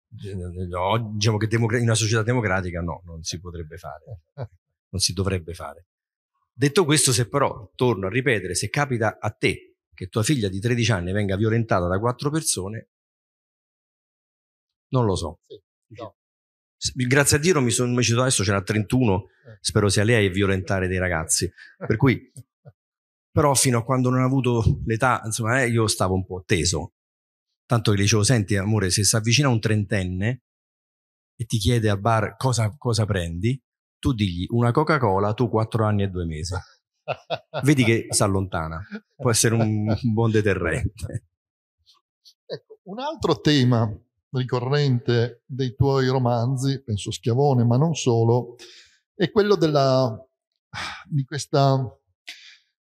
No, diciamo che in una società democratica no, non si potrebbe fare, non si dovrebbe fare. Detto questo, se però, torno a ripetere, se capita a te che tua figlia di 13 anni venga violentata da quattro persone, non lo so. Sì, no. Grazie a Dio mi sono citato adesso, c'era 31, eh. spero sia lei a violentare dei ragazzi. Per cui, però fino a quando non ho avuto l'età, insomma, eh, io stavo un po' teso. Tanto che le dicevo, senti amore, se si avvicina un trentenne e ti chiede al bar cosa, cosa prendi, tu digli una Coca-Cola, tu quattro anni e due mesi. Vedi che si allontana, può essere un, un buon deterrente. Ecco, un altro tema ricorrente dei tuoi romanzi, penso Schiavone, ma non solo, è quello della, di questa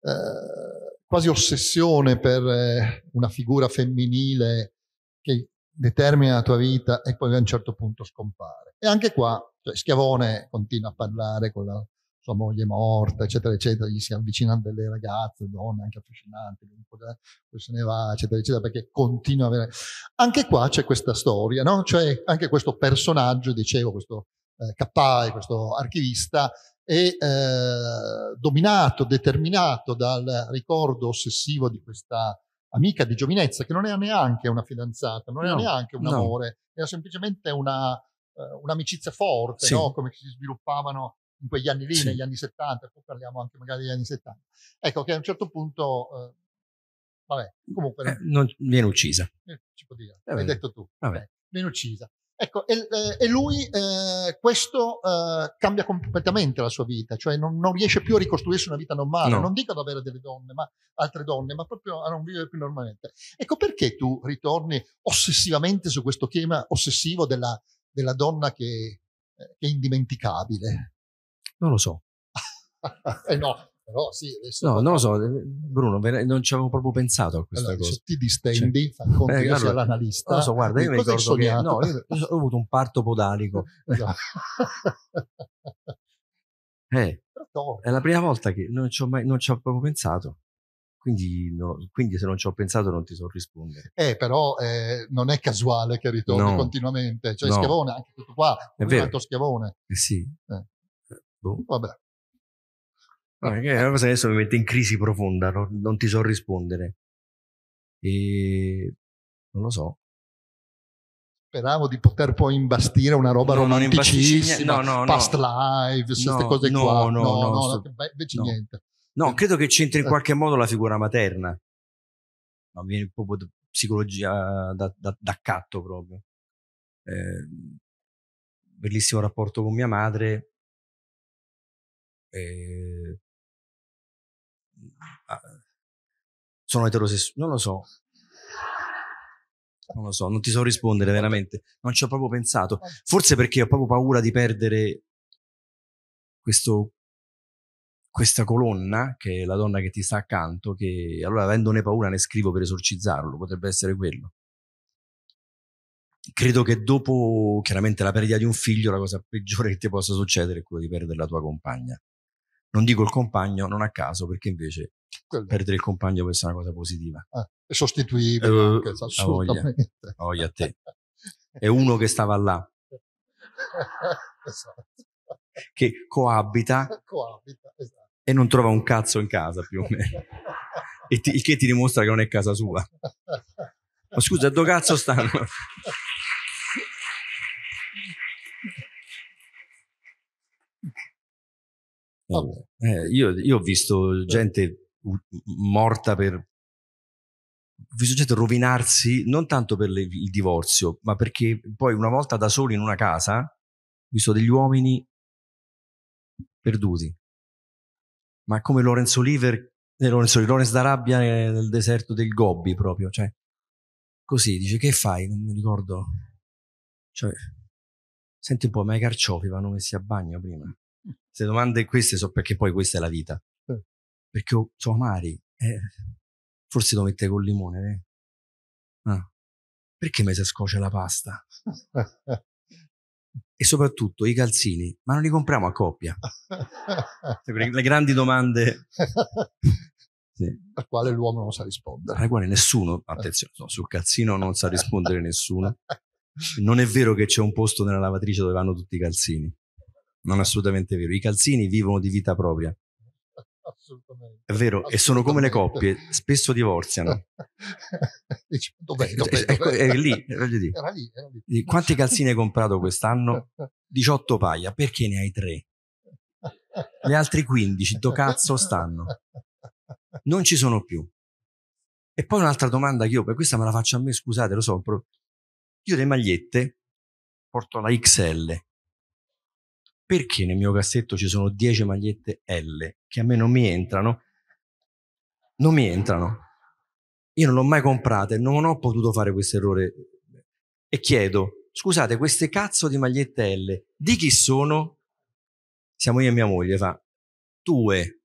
eh, quasi ossessione per eh, una figura femminile che determina la tua vita e poi a un certo punto scompare. E anche qua cioè, Schiavone continua a parlare con la sua moglie è morta, eccetera, eccetera, gli si avvicinano delle ragazze, donne anche affascinanti, poi se ne va, eccetera, eccetera, perché continua a avere... Anche qua c'è questa storia, no? Cioè anche questo personaggio, dicevo, questo eh, Kappai, questo archivista, è eh, dominato, determinato dal ricordo ossessivo di questa amica di giovinezza, che non era neanche una fidanzata, non era no, neanche un no. amore, era semplicemente una, eh, un'amicizia forte, sì. no? Come si sviluppavano in quegli anni lì, sì. negli anni 70, poi parliamo anche magari degli anni 70. Ecco che a un certo punto, eh, vabbè, comunque... Eh, non, viene uccisa. Eh, ci può dire, eh, l'hai detto tu. Okay. Eh, viene uccisa. Ecco, e, e lui eh, questo eh, cambia completamente la sua vita, cioè non, non riesce più a ricostruirsi una vita normale, no. non dico ad avere delle donne, ma altre donne, ma proprio a non vivere più normalmente. Ecco perché tu ritorni ossessivamente su questo tema ossessivo della, della donna che, che, è indimenticabile. Non lo so. eh no, però sì. No, non lo so, eh, Bruno, non ci avevo proprio pensato a questa allora, cosa. Se ti cioè, distendi, cioè, fa conto eh, guarda, l'analista. Non so, guarda, eh, io mi ricordo che no, ho avuto un parto podalico. No. eh, È la prima volta che non ci ho, mai, non ci ho proprio pensato. Quindi, no, quindi, se non ci ho pensato non ti so rispondere. Eh, però eh, non è casuale che ritorni no. continuamente, cioè no. Schiavone anche tutto qua, è vero. tanto Schiavone. Eh sì. Eh. Boh. Vabbè. No, è una cosa che adesso mi mette in crisi profonda, non, non ti so rispondere. E non lo so. Speravo di poter poi imbastire una roba no, romanticissima, no, no, past live, queste cose no, qua. No, no, no, sto... beh, invece niente. No, eh. credo che c'entri in eh. qualche modo la figura materna. No, viene proprio da psicologia d'accatto da, da proprio. Eh, bellissimo rapporto con mia madre, eh, sono eterosessuale, non lo so. Non lo so, non ti so rispondere veramente, non ci ho proprio pensato. Forse perché ho proprio paura di perdere questo, questa colonna, che è la donna che ti sta accanto, che allora avendone paura ne scrivo per esorcizzarlo, potrebbe essere quello. Credo che dopo, chiaramente, la perdita di un figlio, la cosa peggiore che ti possa succedere è quello di perdere la tua compagna non dico il compagno non a caso perché invece Quello. perdere il compagno può essere una cosa positiva ah, è sostituibile uh, anche, assolutamente a voglia, a te è uno che stava là esatto. che coabita, coabita esatto. e non trova un cazzo in casa più o meno il che ti dimostra che non è casa sua ma scusa dove cazzo stanno Eh, io, io, ho visto gente morta per... Ho visto gente rovinarsi non tanto per le, il divorzio, ma perché poi una volta da soli in una casa ho visto degli uomini perduti. Ma come Lorenzo Oliver, eh, Lorenzo, Lorenzo d'Arabia nel deserto del Gobbi proprio, cioè così, dice che fai? Non mi ricordo. Cioè, senti un po', ma i carciofi vanno messi a bagno prima. Se domande queste so perché poi questa è la vita. Eh. Perché oh, sono amari. Eh, forse lo mette col limone. Eh? Ah. Perché mi si scoce la pasta? e soprattutto i calzini, ma non li compriamo a coppia? Cioè, le grandi domande sì. al quale l'uomo non sa rispondere. Alla quale nessuno, attenzione, no, sul calzino non sa rispondere nessuno. Non è vero che c'è un posto nella lavatrice dove vanno tutti i calzini non è assolutamente vero. I calzini vivono di vita propria. Assolutamente. È vero, assolutamente. e sono come le coppie, spesso divorziano. dov'è, dov'è, dov'è? Era lì, eh, lì. Era lì, era lì. Quanti calzini hai comprato quest'anno? 18 paia, perché ne hai tre? Gli altri 15, do cazzo stanno? Non ci sono più. E poi un'altra domanda che io, per questa me la faccio a me, scusate, lo so, io le magliette porto la XL, perché nel mio cassetto ci sono 10 magliette L che a me non mi entrano, non mi entrano. Io non l'ho mai comprata e non ho potuto fare questo errore. E chiedo, scusate, queste cazzo di magliette L, di chi sono? Siamo io e mia moglie, fa, tue.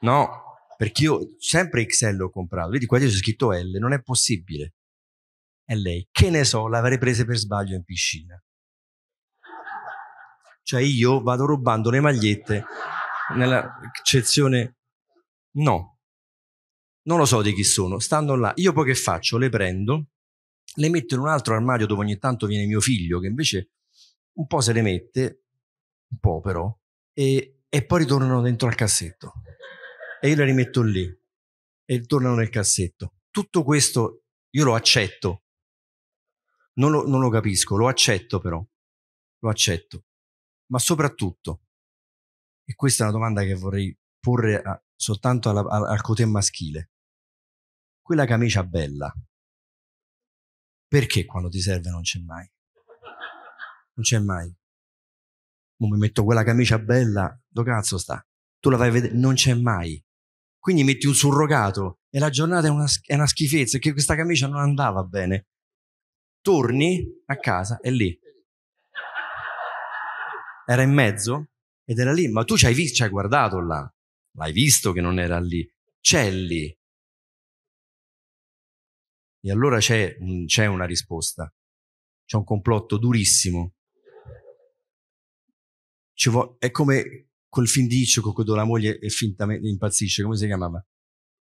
No, perché io sempre XL ho comprato. Vedi, qua c'è scritto L, non è possibile. E lei. Che ne so, l'avrei presa per sbaglio in piscina. Cioè io vado rubando le magliette nella eccezione no. Non lo so di chi sono, stanno là. Io poi che faccio? Le prendo, le metto in un altro armadio dove ogni tanto viene mio figlio che invece un po' se le mette, un po' però, e, e poi ritornano dentro al cassetto. E io le rimetto lì e tornano nel cassetto. Tutto questo io lo accetto. Non lo, non lo capisco, lo accetto però. Lo accetto ma soprattutto, e questa è una domanda che vorrei porre a, soltanto alla, a, al cotè maschile, quella camicia bella, perché quando ti serve non c'è mai? Non c'è mai. Oh, mi metto quella camicia bella, dove cazzo sta? Tu la vai a vedere, non c'è mai. Quindi metti un surrogato e la giornata è una, è una schifezza, che questa camicia non andava bene. Torni a casa e lì era in mezzo ed era lì, ma tu ci hai, visto, ci hai guardato là, l'hai visto che non era lì, c'è lì. E allora c'è, c'è una risposta, c'è un complotto durissimo. Vo- è come quel film di Hitchcock dove la moglie è fintamente impazzisce, come si chiamava?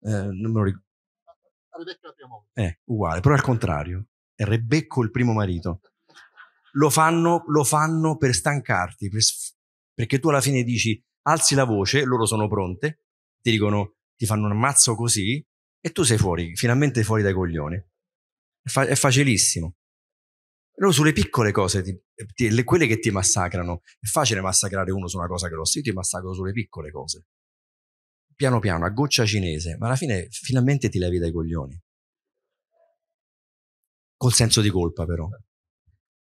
Eh, non me lo ricordo. Rebecca la prima moglie. Eh, uguale, però al contrario. È Rebecco il primo marito lo fanno, lo fanno per stancarti, per, perché tu alla fine dici alzi la voce, loro sono pronte, ti dicono ti fanno un ammazzo così e tu sei fuori, finalmente fuori dai coglioni. È, fa- è facilissimo. Però sulle piccole cose, ti, ti, le, quelle che ti massacrano, è facile massacrare uno su una cosa grossa, io ti massacro sulle piccole cose. Piano piano, a goccia cinese, ma alla fine finalmente ti levi dai coglioni. Col senso di colpa però.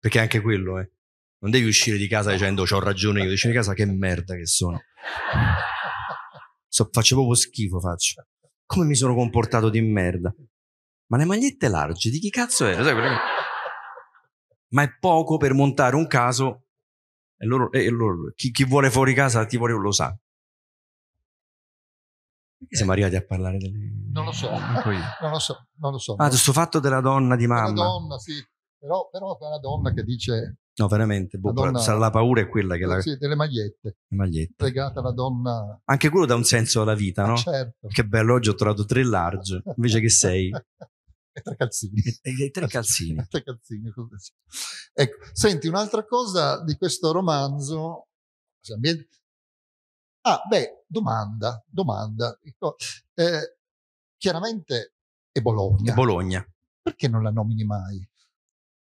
Perché anche quello, eh. Non devi uscire di casa dicendo c'ho ragione io, dici di casa che merda che sono. So, faccio proprio schifo, faccio. Come mi sono comportato di merda? Ma le magliette larghe, di chi cazzo è? Che... Ma è poco per montare un caso e loro, e loro chi, chi, vuole fuori casa ti vuole lo sa. Perché siamo arrivati a parlare delle... Non lo so, non lo so, non lo so. Ah, questo fatto della donna di mamma. La donna, sì. Però, però una donna che dice... No, veramente, boh, donna, sa, la paura è quella che la... Sì, delle magliette. Le magliette. Legata alla donna... Anche quello dà un senso alla vita, ah, no? Certo. Che bello, oggi ho trovato tre large, invece che sei. e tre calzini. E, eh, e eh, eh, tre calzini. tre calzini. Ecco, senti, un'altra cosa di questo romanzo... Cioè, ah, beh, domanda, domanda. Ecco, eh, chiaramente è Bologna. È Bologna. Perché non la nomini mai?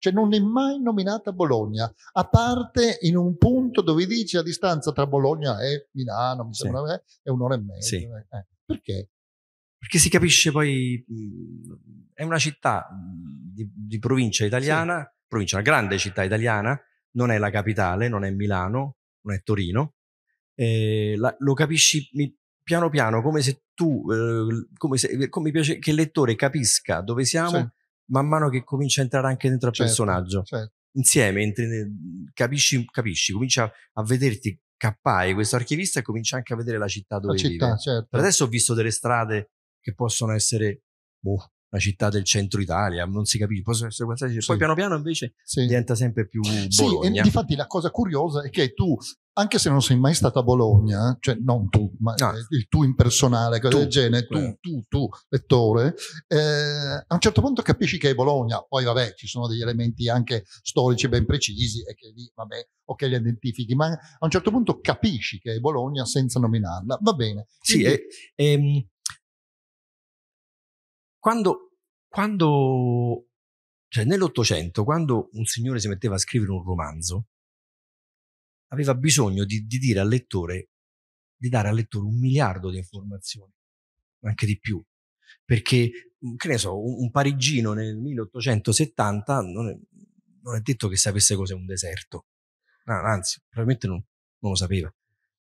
cioè non è mai nominata Bologna, a parte in un punto dove dice la distanza tra Bologna e Milano, mi sembra, me, eh, è un'ora e mezza. Sì. Eh, eh. perché? Perché si capisce poi, è una città di, di provincia italiana, sì. provincia, una grande città italiana, non è la capitale, non è Milano, non è Torino, eh, la, lo capisci mi, piano piano come se tu, eh, come, se, come piace che il lettore capisca dove siamo man mano che comincia a entrare anche dentro al certo, personaggio. Certo. Insieme entri, capisci, capisci, comincia a vederti cappai questo archivista e comincia anche a vedere la città dove la città, certo. Per adesso ho visto delle strade che possono essere boh, una città del centro Italia, non si capisce, possono essere qualsiasi, sì. poi piano piano invece sì. diventa sempre più Bologna. Sì, infatti la cosa curiosa è che tu, anche se non sei mai stato a Bologna, cioè non tu, ma no. Eh, il tu impersonale, cosa tu, del genere, tu, eh. tu, tu, lettore, eh, a un certo punto capisci che è Bologna, poi vabbè ci sono degli elementi anche storici ben precisi e che lì, vabbè, ok li identifichi, ma a un certo punto capisci che è Bologna senza nominarla, va bene. Sì, Quindi, è, è ehm, quando, quando cioè nell'Ottocento, quando un signore si metteva a scrivere un romanzo, aveva bisogno di, di dire al lettore, di dare al lettore un miliardo di informazioni, anche di più, perché mm, che ne so, un, un parigino nel 1870 non è, non è, detto che sapesse cos'è un deserto, no, ah, anzi, probabilmente non, non, lo sapeva,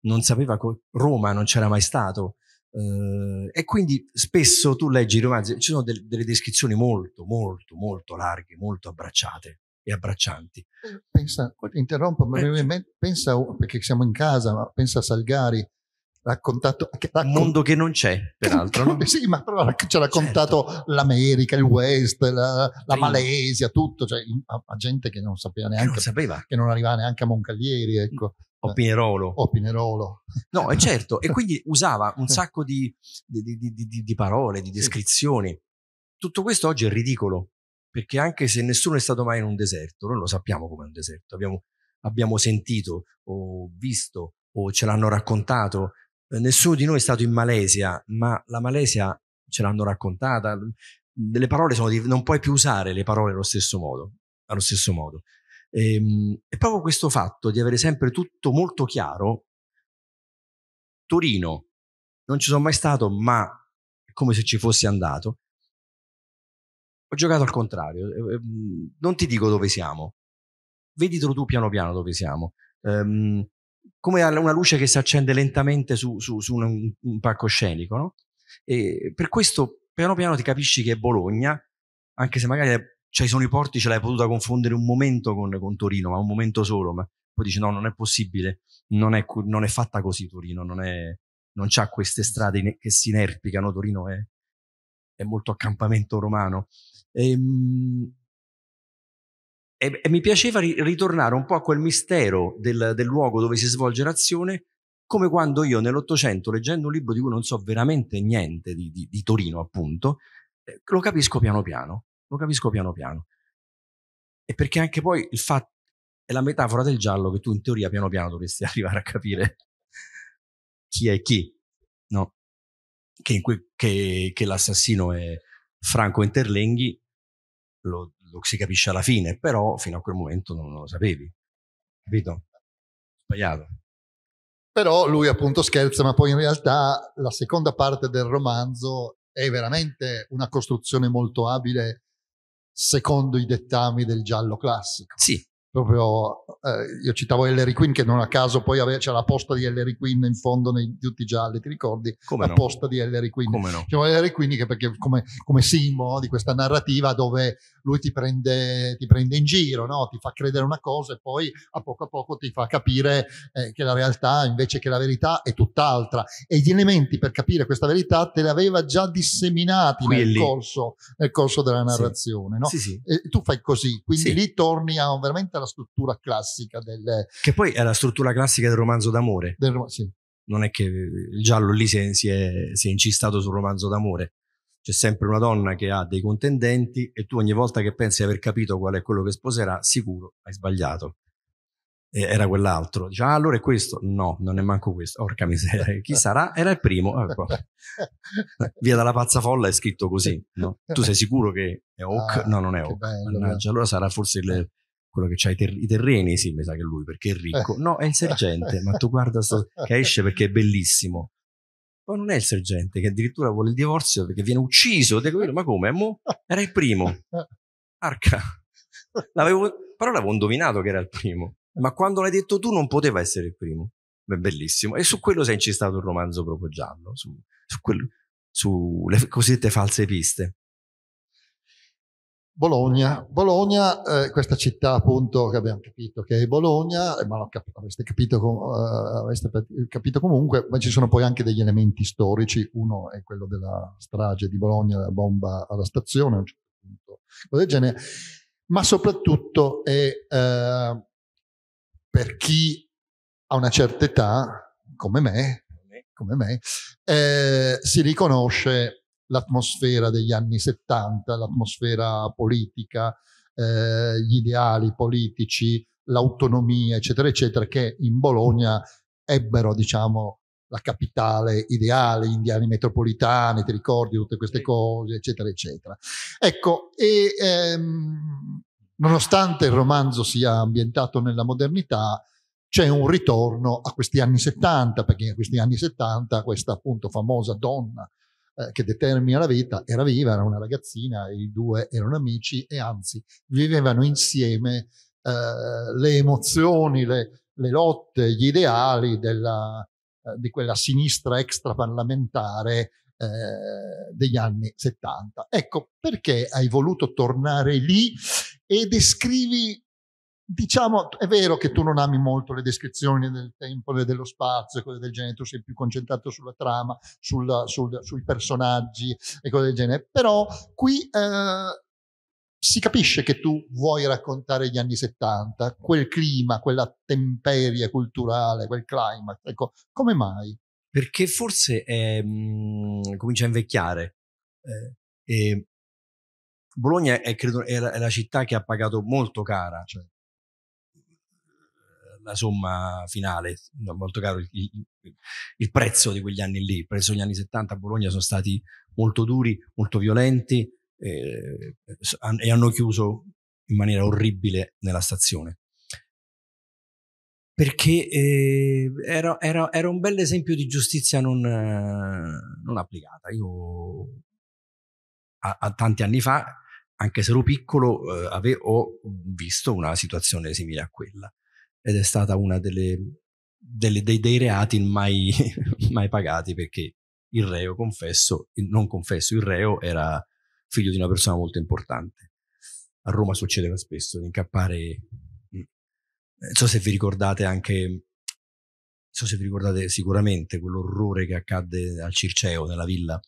non sapeva co- Roma non c'era mai stato, Uh, e quindi spesso tu leggi i romanzi, ci sono del, delle descrizioni molto, molto, molto larghe, molto abbracciate e abbraccianti. Eh, pensa, interrompo, ma eh. pensa, oh, perché siamo in casa, ma pensa a Salgari, raccontato che un mondo che non c'è peraltro no? sì ma però ci ha raccontato certo. l'America il West la, la Malesia tutto cioè, a, a, gente che non sapeva neanche che non, sapeva. Che non arrivava neanche a Moncalieri ecco eh. O Pinerolo. No, è certo. e quindi usava un sacco di, di, di, di parole, di descrizioni. Tutto questo oggi è ridicolo, perché anche se nessuno è stato mai in un deserto, noi lo sappiamo come un deserto, abbiamo, abbiamo sentito o visto o ce l'hanno raccontato, eh, nessuno di noi è stato in Malesia, ma la Malesia ce l'hanno raccontata, le parole sono di, non puoi più usare le parole allo stesso modo, allo stesso modo. E, ehm, e proprio questo fatto di avere sempre tutto molto chiaro, Torino, non ci sono mai stato, ma è come se ci fossi andato, ho giocato al contrario. Mhmm, non ti dico dove siamo, veditelo tu piano piano dove siamo. Um, come una luce che si accende lentamente su, su, su un, un, palcoscenico, no? per questo piano piano ti capisci che è Bologna, anche se magari cioè sono i porti ce l'hai potuta confondere un momento con, con Torino, ma un momento solo, ma poi dici no, non è possibile, non è, non è fatta così Torino, non, è, non ha queste strade che si inerpicano, Torino è, è molto accampamento romano. E, ehm, e, e mi piaceva ritornare un po' a quel mistero del, del luogo dove si svolge l'azione, come quando io nell'Ottocento, leggendo un libro di cui non so veramente niente di, di, di Torino, appunto, eh, lo capisco piano piano. Lo capisco piano piano. E perché anche poi il fatto è la metafora del giallo che tu in teoria piano piano dovresti arrivare a capire chi è chi, no? Che, que- che, che l'assassino è Franco Interlenghi, lo, lo, si capisce alla fine, però fino a quel momento non lo sapevi, capito? Sbagliato. Però lui appunto scherza, ma poi in realtà la seconda parte del romanzo è veramente una costruzione molto abile secondo i dettami del giallo classico. Sì, proprio eh, io citavo Hillary Quinn che non a caso poi ave- c'è la posta di Hillary Quinn in fondo nei tutti gialli ti ricordi come la no? posta di Hillary Quinn come no? Cioè, Hillary Queen che perché come, come simbolo di questa narrativa dove lui ti prende, ti prende in giro no? ti fa credere una cosa e poi a poco a poco ti fa capire eh, che la realtà invece che la verità è tutt'altra e gli elementi per capire questa verità te li aveva già disseminati nel corso, nel corso, della narrazione sì. No? Sì, sì. tu fai così quindi lì torni a veramente la struttura classica del... Che poi è la struttura classica del romanzo d'amore. Del rom- sì. Non è che eh, il giallo lì si è, si, è, si è incistato sul romanzo d'amore. C'è sempre una donna che ha dei contendenti e tu ogni volta che pensi di aver capito qual è quello che sposerà, sicuro hai sbagliato era quell'altro. Dice, ah, allora è questo. No, non è manco questo. Orca miseria, chi sarà? Era il primo. Ecco. Via dalla pazza folla è scritto così. No? Tu sei sicuro che è Hawk? Ah, no, non è Hawk. Bello, Mannaggia, allora sarà forse il, eh quello che ha i, ter- i, terreni, sì, mi sa che lui perché è ricco. No, è il sergente, ma tu guarda sto, che esce perché è bellissimo. Ma non è il sergente che addirittura vuole il divorzio perché viene ucciso. Dico, ma come? Mo? Era il primo. Arca. L'avevo, però l'avevo indovinato che era il primo. Ma quando l'hai detto tu non poteva essere il primo. Ma È bellissimo. E su quello sei incistato un romanzo proprio giallo, su, su quello, sulle cosiddette false piste. Bologna, Bologna eh, questa città appunto che abbiamo capito che è Bologna, eh, ma lo cap- avreste, capito, uh, avreste capito comunque, ma ci sono poi anche degli elementi storici, uno è quello della strage di Bologna, la bomba alla stazione, un certo punto, cosa del genere, ma soprattutto è uh, per chi ha una certa età, come me, come me eh, si riconosce l'atmosfera degli anni 70, l'atmosfera politica, eh, gli ideali politici, l'autonomia, eccetera, eccetera, che in Bologna ebbero, diciamo, la capitale ideale, gli indiani metropolitani, ti ricordi tutte queste cose, eccetera, eccetera. Ecco, e ehm, nonostante il romanzo sia ambientato nella modernità, c'è un ritorno a questi anni 70, perché in questi anni 70 questa appunto famosa donna eh, che determina la vita, era viva, era una ragazzina, i due erano amici e anzi vivevano insieme eh, le emozioni, le, le, lotte, gli ideali della, eh, di quella sinistra extraparlamentare eh, degli anni 70. Ecco, perché hai voluto tornare lì e descrivi diciamo, è vero che tu non ami molto le descrizioni del tempo e dello spazio e cose del genere, tu sei più concentrato sulla trama, sul, sul, sui personaggi e cose del genere, però qui eh, si capisce che tu vuoi raccontare gli anni 70, quel clima, quella temperia culturale, quel climax, ecco, come mai? Perché forse è, mh, mm, comincia a invecchiare. Eh, e Bologna è, credo, è, la, è, la, città che ha pagato molto cara cioè la somma finale, molto caro il, il, il, prezzo di quegli anni lì, presso gli anni 70 a Bologna sono stati molto duri, molto violenti eh, e hanno chiuso in maniera orribile nella stazione. Perché eh, era, era, era, un bel esempio di giustizia non, non applicata. Io a, a tanti anni fa anche se ero piccolo, eh, avevo visto una situazione simile a quella ed è stata una delle, delle, dei, dei, reati mai, mai pagati perché il reo confesso, il non confesso, il reo era figlio di una persona molto importante. A Roma succedeva spesso di incappare, non mm, eh, so se vi ricordate anche, non so se vi ricordate sicuramente quell'orrore che accadde al Circeo nella villa.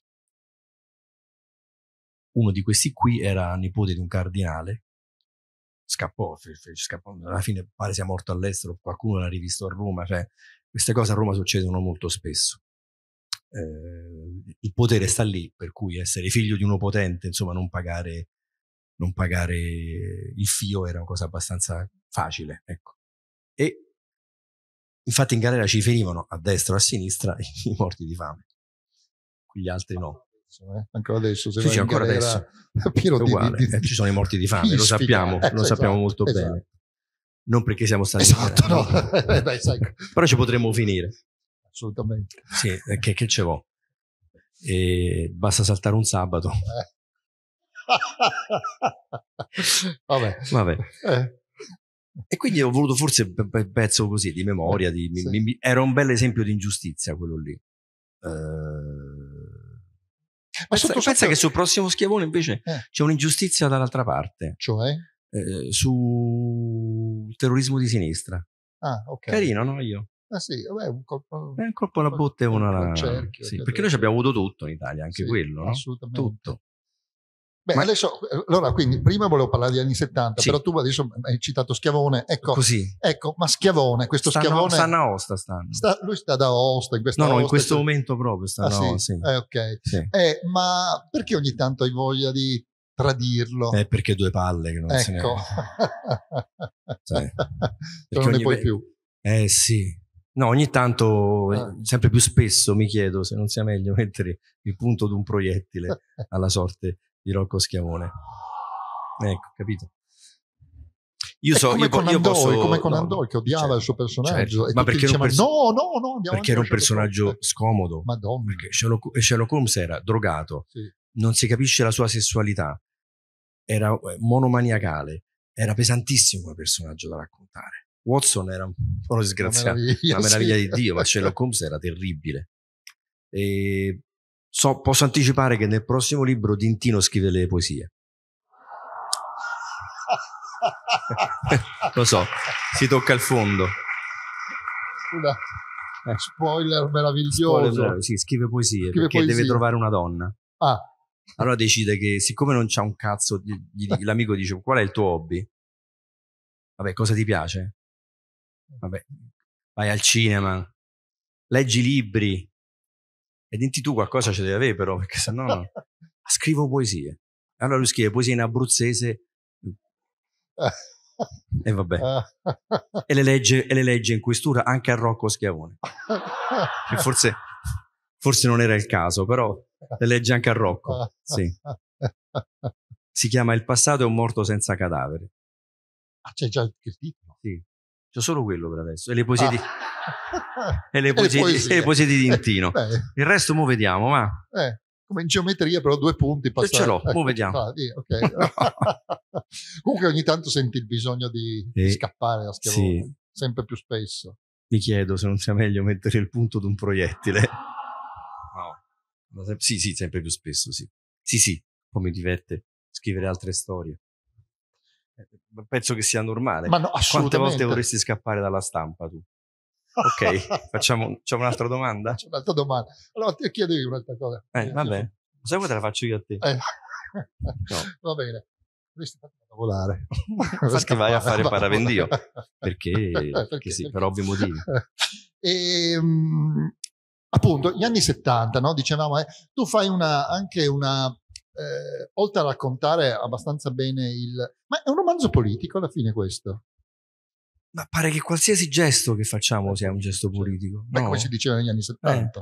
Uno di questi qui era nipote di un cardinale scappò, scappò, alla fine pare sia morto all'estero, qualcuno l'ha rivisto a Roma, cioè queste cose a Roma succedono molto spesso. Eh, il potere sta lì, per cui essere figlio di uno potente, insomma non pagare, non pagare il fio era una cosa abbastanza facile, ecco. E infatti in galera ci ferivano a destra o a sinistra i morti di fame, gli altri no cazzo, eh? ancora adesso. Se sì, sì, ancora adesso. Pieno di, di, di, eh, ci sono i morti di fame, fisfica. lo sappiamo, eh, lo esatto, sappiamo esatto, molto esatto. bene. Non perché siamo stati... Esatto, no. Eh, dai, Però ci potremmo finire. Assolutamente. Sì, eh, che, che ce l'ho. E basta saltare un sabato. Eh. Vabbè. Vabbè. Eh. E quindi ho voluto forse un pezzo così di memoria, di, sì. mi, mi, era un bel esempio di ingiustizia quello lì. Eh, ma pensa, sotto, pensa che sul prossimo schiavone invece eh. c'è un'ingiustizia dall'altra parte. Cioè? Eh, sul terrorismo di sinistra. Ah, ok. Carino, no? Io. Ah sì, vabbè, un colpo, un colpo alla botte e una alla... Un cerchio, sì, perché noi ci abbiamo avuto tutto in Italia, anche sì, quello, no? assolutamente. tutto. Beh, Ma... adesso, eh, allora, quindi, prima volevo parlare degli anni 70, sì. però tu adesso hai citato Schiavone, ecco, Così. ecco ma Schiavone, questo stanno, Schiavone... Stanno a Osta, stanno. Sta, lui sta da Osta, in questa No, no, in questo cioè... momento proprio sta ah, sì? sì. Eh, ok. Sì. Eh, ma perché ogni tanto hai voglia di tradirlo? Eh, perché due palle che non ecco. se ne... Ecco. cioè, non ne puoi più. Eh sì, No, ogni tanto, eh, ah. sempre più spesso mi chiedo se non sia meglio mettere il punto di un proiettile alla sorte di Rocco Schiavone. Ecco, capito? Io so, come io, con io Andoi, posso... come con no, Andoi che odiava certo, il suo personaggio certo. ma perché diceva, perso... no, no, no perché era un personaggio Holmes. scomodo Madonna. perché Sherlock, Sherlock, Holmes era drogato sì. non si capisce la sua sessualità era eh, monomaniacale era pesantissimo come personaggio da raccontare Watson era un po' disgraziato La meraviglia, una meraviglia sì. di Dio ma Sherlock Holmes era terribile e So, posso anticipare che nel prossimo libro Dintino scrive le poesie. Lo so, si tocca il fondo. Una eh. spoiler meraviglioso. Spoiler, sì, scrive poesie scrive perché poesie. deve trovare una donna. Ah. Allora decide che siccome non c'ha un cazzo, gli, gli, l'amico dice qual è il tuo hobby? Vabbè, cosa ti piace? Vabbè, vai al cinema, leggi libri, e denti tu qualcosa ce devi avere però, perché sennò no, scrivo poesie. Allora lui scrive poesie in abruzzese e vabbè. e, le legge, e le legge in questura anche a Rocco Schiavone. Che forse, forse non era il caso, però le legge anche a Rocco. Sì. Si chiama Il passato è un morto senza cadavere. Ah, c'è già il titolo? Sì. C'è solo quello per adesso. E le ah. poesie, ah. di, e le poesie, e le poesie. E le poesie di Dintino. Eh, Il resto mo vediamo, ma... Eh, come in geometria però due punti passati. Ce l'ho, ecco, mo vediamo. Ah, sì, okay. Comunque ogni tanto senti il bisogno di, eh, di scappare a schiavone, sì. sempre più spesso. Mi chiedo se non sia meglio mettere il punto di un proiettile. No. Sì, sì, sempre più spesso, sì. Sì, sì, poi mi diverte scrivere altre storie. Eh, penso che sia normale. Ma no, assolutamente. Quante volte vorresti scappare dalla stampa tu? Ok, facciamo, facciamo, un'altra domanda? C'è un'altra domanda. Allora ti chiedo io un'altra cosa. Eh, va bene. Se vuoi te la faccio io a te. Eh. No. Va bene. Dovresti farla volare. Perché vai a fare paravendio. Perché, perché, perché sì, perché. per ovvi motivi. E, ehm, appunto, gli anni 70, no? dicevamo, eh, tu fai una, anche una eh, oltre a raccontare abbastanza bene il... Ma è un romanzo politico alla fine questo? Ma pare che qualsiasi gesto che facciamo eh. sia un gesto politico. Beh, no. come si diceva negli anni 70.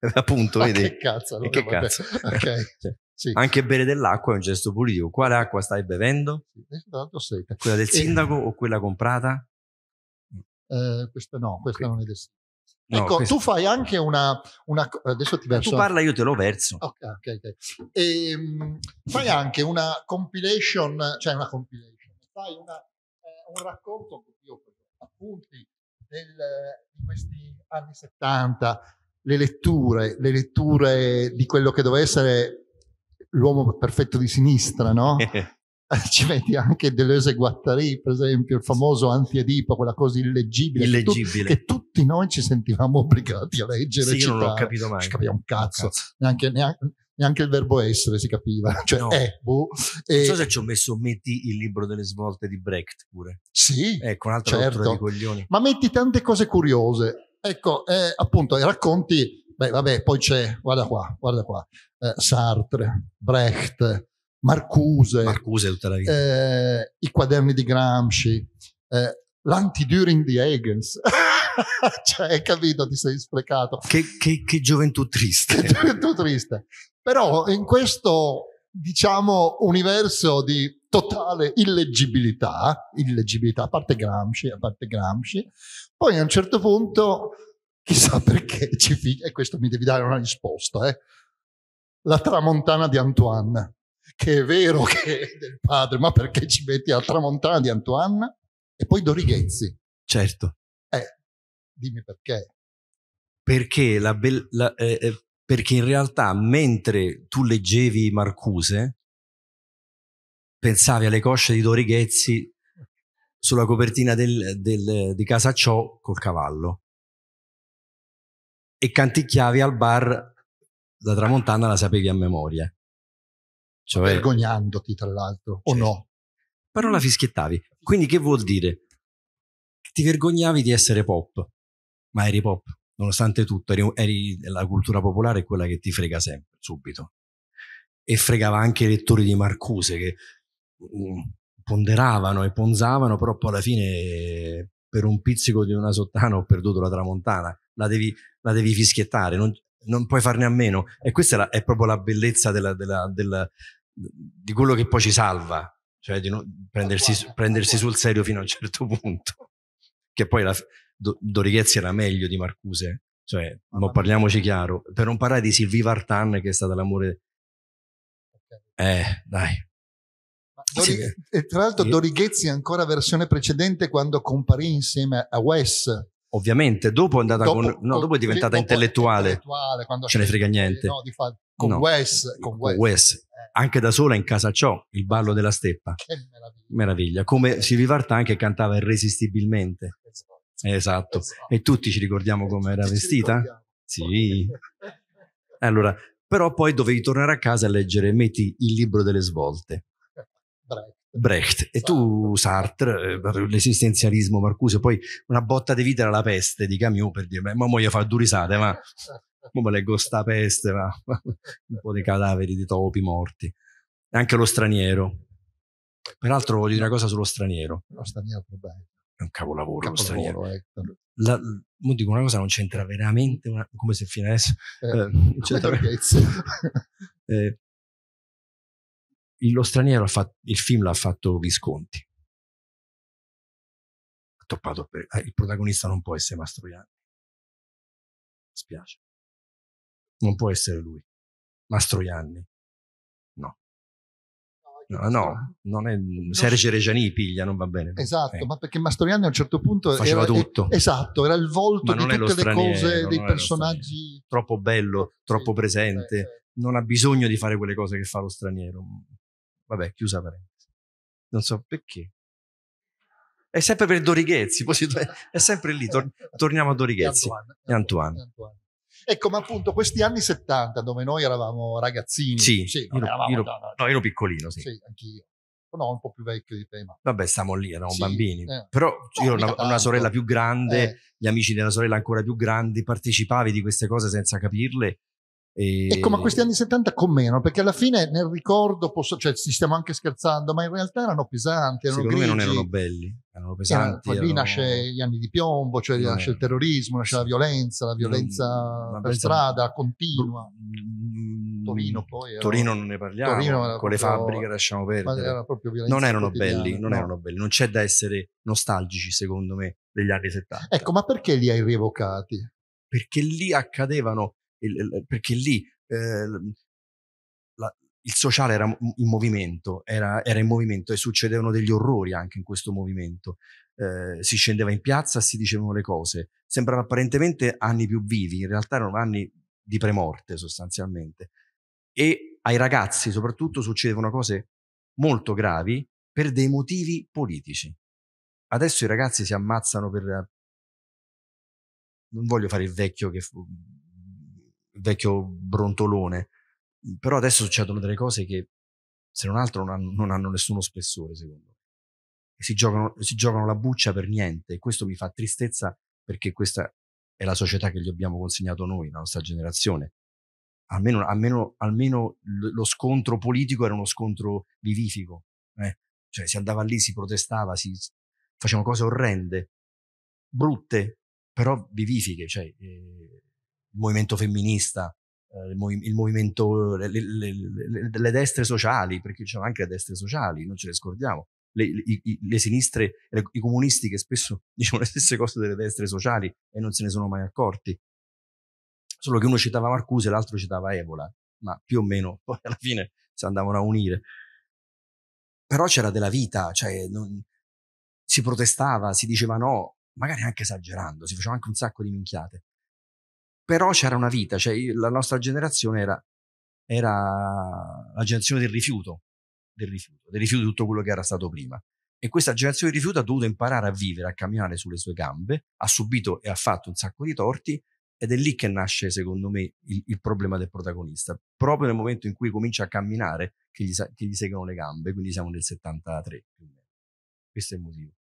Eh. Appunto, ah, vedi. Che cazzo. Allora, che cazzo. Okay. sì. Anche bere dell'acqua è un gesto politico. Quale acqua stai bevendo? Sì, eh, quella del sindaco eh. o quella comprata? Eh, questa no, questa okay. non è del sindaco. No, ecco, questo... tu fai anche una, una, Adesso ti verso. Tu parla, io te lo verso. Ok, ok, ok. E, ehm, fai anche una compilation, cioè una compilation, fai una, eh, un racconto, io appunti, del, di questi anni 70, le letture, le letture di quello che doveva essere l'uomo perfetto di sinistra, no? ci metti anche Deleuze Guattari, per esempio, il famoso Antiedipo, quella cosa illeggibile, illeggibile. Che, tu, che, tutti noi ci sentivamo obbligati a leggere. Sì, citare. non l'ho capito mai. Non capiva un cazzo, cazzo. Neanche, neanche, neanche, il verbo essere si capiva. Cioè, no. eh, boh, eh. Non so se ci ho messo metti il libro delle svolte di Brecht pure. Sì, ecco, un'altra certo. di coglioni. Ma metti tante cose curiose. Ecco, eh, appunto, racconti, beh, vabbè, poi c'è, guarda qua, guarda qua, eh, Sartre, Brecht, Marcuse, Marcuse eh, i quaderni di Gramsci, eh, l'anti-during di Hegels. cioè, hai capito, ti sei sprecato. Che, che, che gioventù triste. Che gioventù triste. Però in questo, diciamo, universo di totale illeggibilità, illeggibilità, a parte Gramsci, a parte Gramsci, poi a un certo punto, chissà perché, ci fi- e questo mi devi dare una risposta, eh, la tramontana di Antoine che è vero che è del padre, ma perché ci metti al tramontana di Antoanna? E poi Dorighezzi. Certo. Eh, dimmi perché. Perché, la be- la, eh, eh, perché in realtà mentre tu leggevi Marcuse, pensavi alle cosce di Dorighezzi sulla copertina del, del, di Casa Ciò col cavallo e canticchiavi al bar la tramontana la sapevi a memoria cioè, vergognandoti tra l'altro, cioè, o no? Però la fischiettavi, quindi che vuol dire? Ti vergognavi di essere pop, ma eri pop, nonostante tutto, eri, eri la cultura popolare è quella che ti frega sempre, subito. E fregava anche i lettori di Marcuse che mm, ponderavano e ponzavano, però poi alla fine per un pizzico di una sottana ho perduto la tramontana, la devi, la devi fischiettare, non, non puoi farne a meno. E questa è, la, è proprio la bellezza della, della, della, di quello che poi ci salva, cioè di no, prendersi, prendersi, sul serio fino a un certo punto. Che poi la, Do, Dorichezzi era meglio di Marcuse, cioè, ma parliamoci chiaro, per non parlare di Sylvie Vartan che è stata l'amore... Eh, dai. Dori, E tra l'altro Dorighezzi ancora versione precedente quando comparì insieme a Wes Ovviamente, dopo è andata dopo, con. No, dopo è diventata intellettuale. intellettuale Ce ne frega niente. No, fa, con, no, Wes, con, Wes. Con Wes. Eh. Anche da sola in casa ciò, il ballo della steppa. Che meraviglia. meraviglia. Come eh. Silvi Vartan che cantava irresistibilmente. Esatto, esatto. esatto. E tutti ci ricordiamo come era vestita? Sì. Allora, però poi dovevi tornare a casa a leggere, metti il libro delle svolte. Bravo. Brecht e tu esatto. Sartre, eh, l'esistenzialismo Marcuse, poi una botta di vita era la peste di Camus per dire, ma voglio fare due risate, ma come leggo sta peste, ma un po' di cadaveri di topi morti. E anche lo straniero. Peraltro voglio dire una cosa sullo straniero. Lo straniero è un capolavoro, capolavoro lo straniero. Eh. La, dico una cosa, non c'entra veramente una, come se fino adesso... Eh, eh, lo straniero, ha fatto, il film l'ha fatto Visconti. Toppato per, eh, il protagonista non può essere Mastroianni. Spiace. Non può essere lui. Mastroianni. No. No, no, non è Sergio Reggiani piglia, non va bene. Esatto, eh. ma perché Mastroianni a un certo punto faceva era, eh, tutto. Esatto, era il volto di tutte le cose, dei personaggi troppo bello, troppo sì, presente, sì, sì. non ha bisogno di fare quelle cose che fa lo straniero. Vabbè, chiusa parentesi. Non so perché. È sempre per Dorighezzi, è sempre lì, tor torniamo a Dorighezzi e Antoine. Antoine. Ecco, ma appunto questi anni 70, dove noi eravamo ragazzini, sì, sì io, eravamo, io, no, no, no, io ero piccolino, sì. sì anch'io. No, un po' più vecchio di te. Ma... Vabbè, stiamo lì, eravamo sì, bambini. Eh. Però io ho una, una, sorella più grande, eh. gli amici della sorella ancora più grandi, partecipavi di queste cose senza capirle e... Ecco, ma questi anni 70 con meno, perché alla fine nel ricordo, posso, cioè ci stiamo anche scherzando, ma in realtà erano pesanti, erano Secondo grigi, me non erano belli, erano pesanti. Erano, lì erano... nasce gli anni di piombo, cioè no, nasce il terrorismo, nasce sì. la violenza, la violenza non, per strada continua. Mm, Torino poi. Era... Torino non ne parliamo, con proprio... le fabbriche lasciamo perdere. Era non erano belli, non no. erano belli, non c'è da essere nostalgici secondo me degli anni 70. Ecco, ma perché li hai rievocati? Perché lì accadevano il, eh, perché lì eh, la, il sociale era in movimento, era, era, in movimento e succedevano degli orrori anche in questo movimento. Eh, si scendeva in piazza, si dicevano le cose. Sembrava apparentemente anni più vivi, in realtà erano anni di premorte sostanzialmente. E ai ragazzi soprattutto succedevano cose molto gravi per dei motivi politici. Adesso i ragazzi si ammazzano per... Eh, non voglio fare il vecchio che vecchio brontolone. Mhmm, però adesso succedono delle cose che, se non altro, non hanno, non hanno nessuno spessore, secondo me. Si giocano, si giocano la buccia per niente e questo mi fa tristezza perché questa è la società che gli abbiamo consegnato noi, la nostra generazione. Almeno, almeno, almeno lo scontro politico era uno scontro vivifico. Eh? Cioè si andava lì, si protestava, si facevano cose orrende, brutte, però vivifiche. Cioè, eh, il movimento femminista, eh, il, mov- il movimento, le, le, le, le, destre sociali, perché c'erano anche le destre sociali, non ce le scordiamo. Le, sinistre, i comunisti che spesso dicono le stesse cose delle destre sociali e non se ne sono mai accorti. Solo che uno citava Marcuse e l'altro citava Evola, ma più o meno poi alla fine si andavano a unire. Però c'era della vita, cioè non, si protestava, si diceva no, magari anche esagerando, si faceva anche un sacco di minchiate però c'era una vita, cioè la nostra generazione era, era la generazione del rifiuto, del rifiuto, del rifiuto di tutto quello che era stato prima. E questa generazione di rifiuto ha dovuto imparare a vivere, a camminare sulle sue gambe, ha subito e ha fatto un sacco di torti ed è lì che nasce, secondo me, il, il problema del protagonista. Proprio nel momento in cui comincia a camminare, che gli, che gli seguono le gambe, quindi siamo nel 73 Questo è il motivo.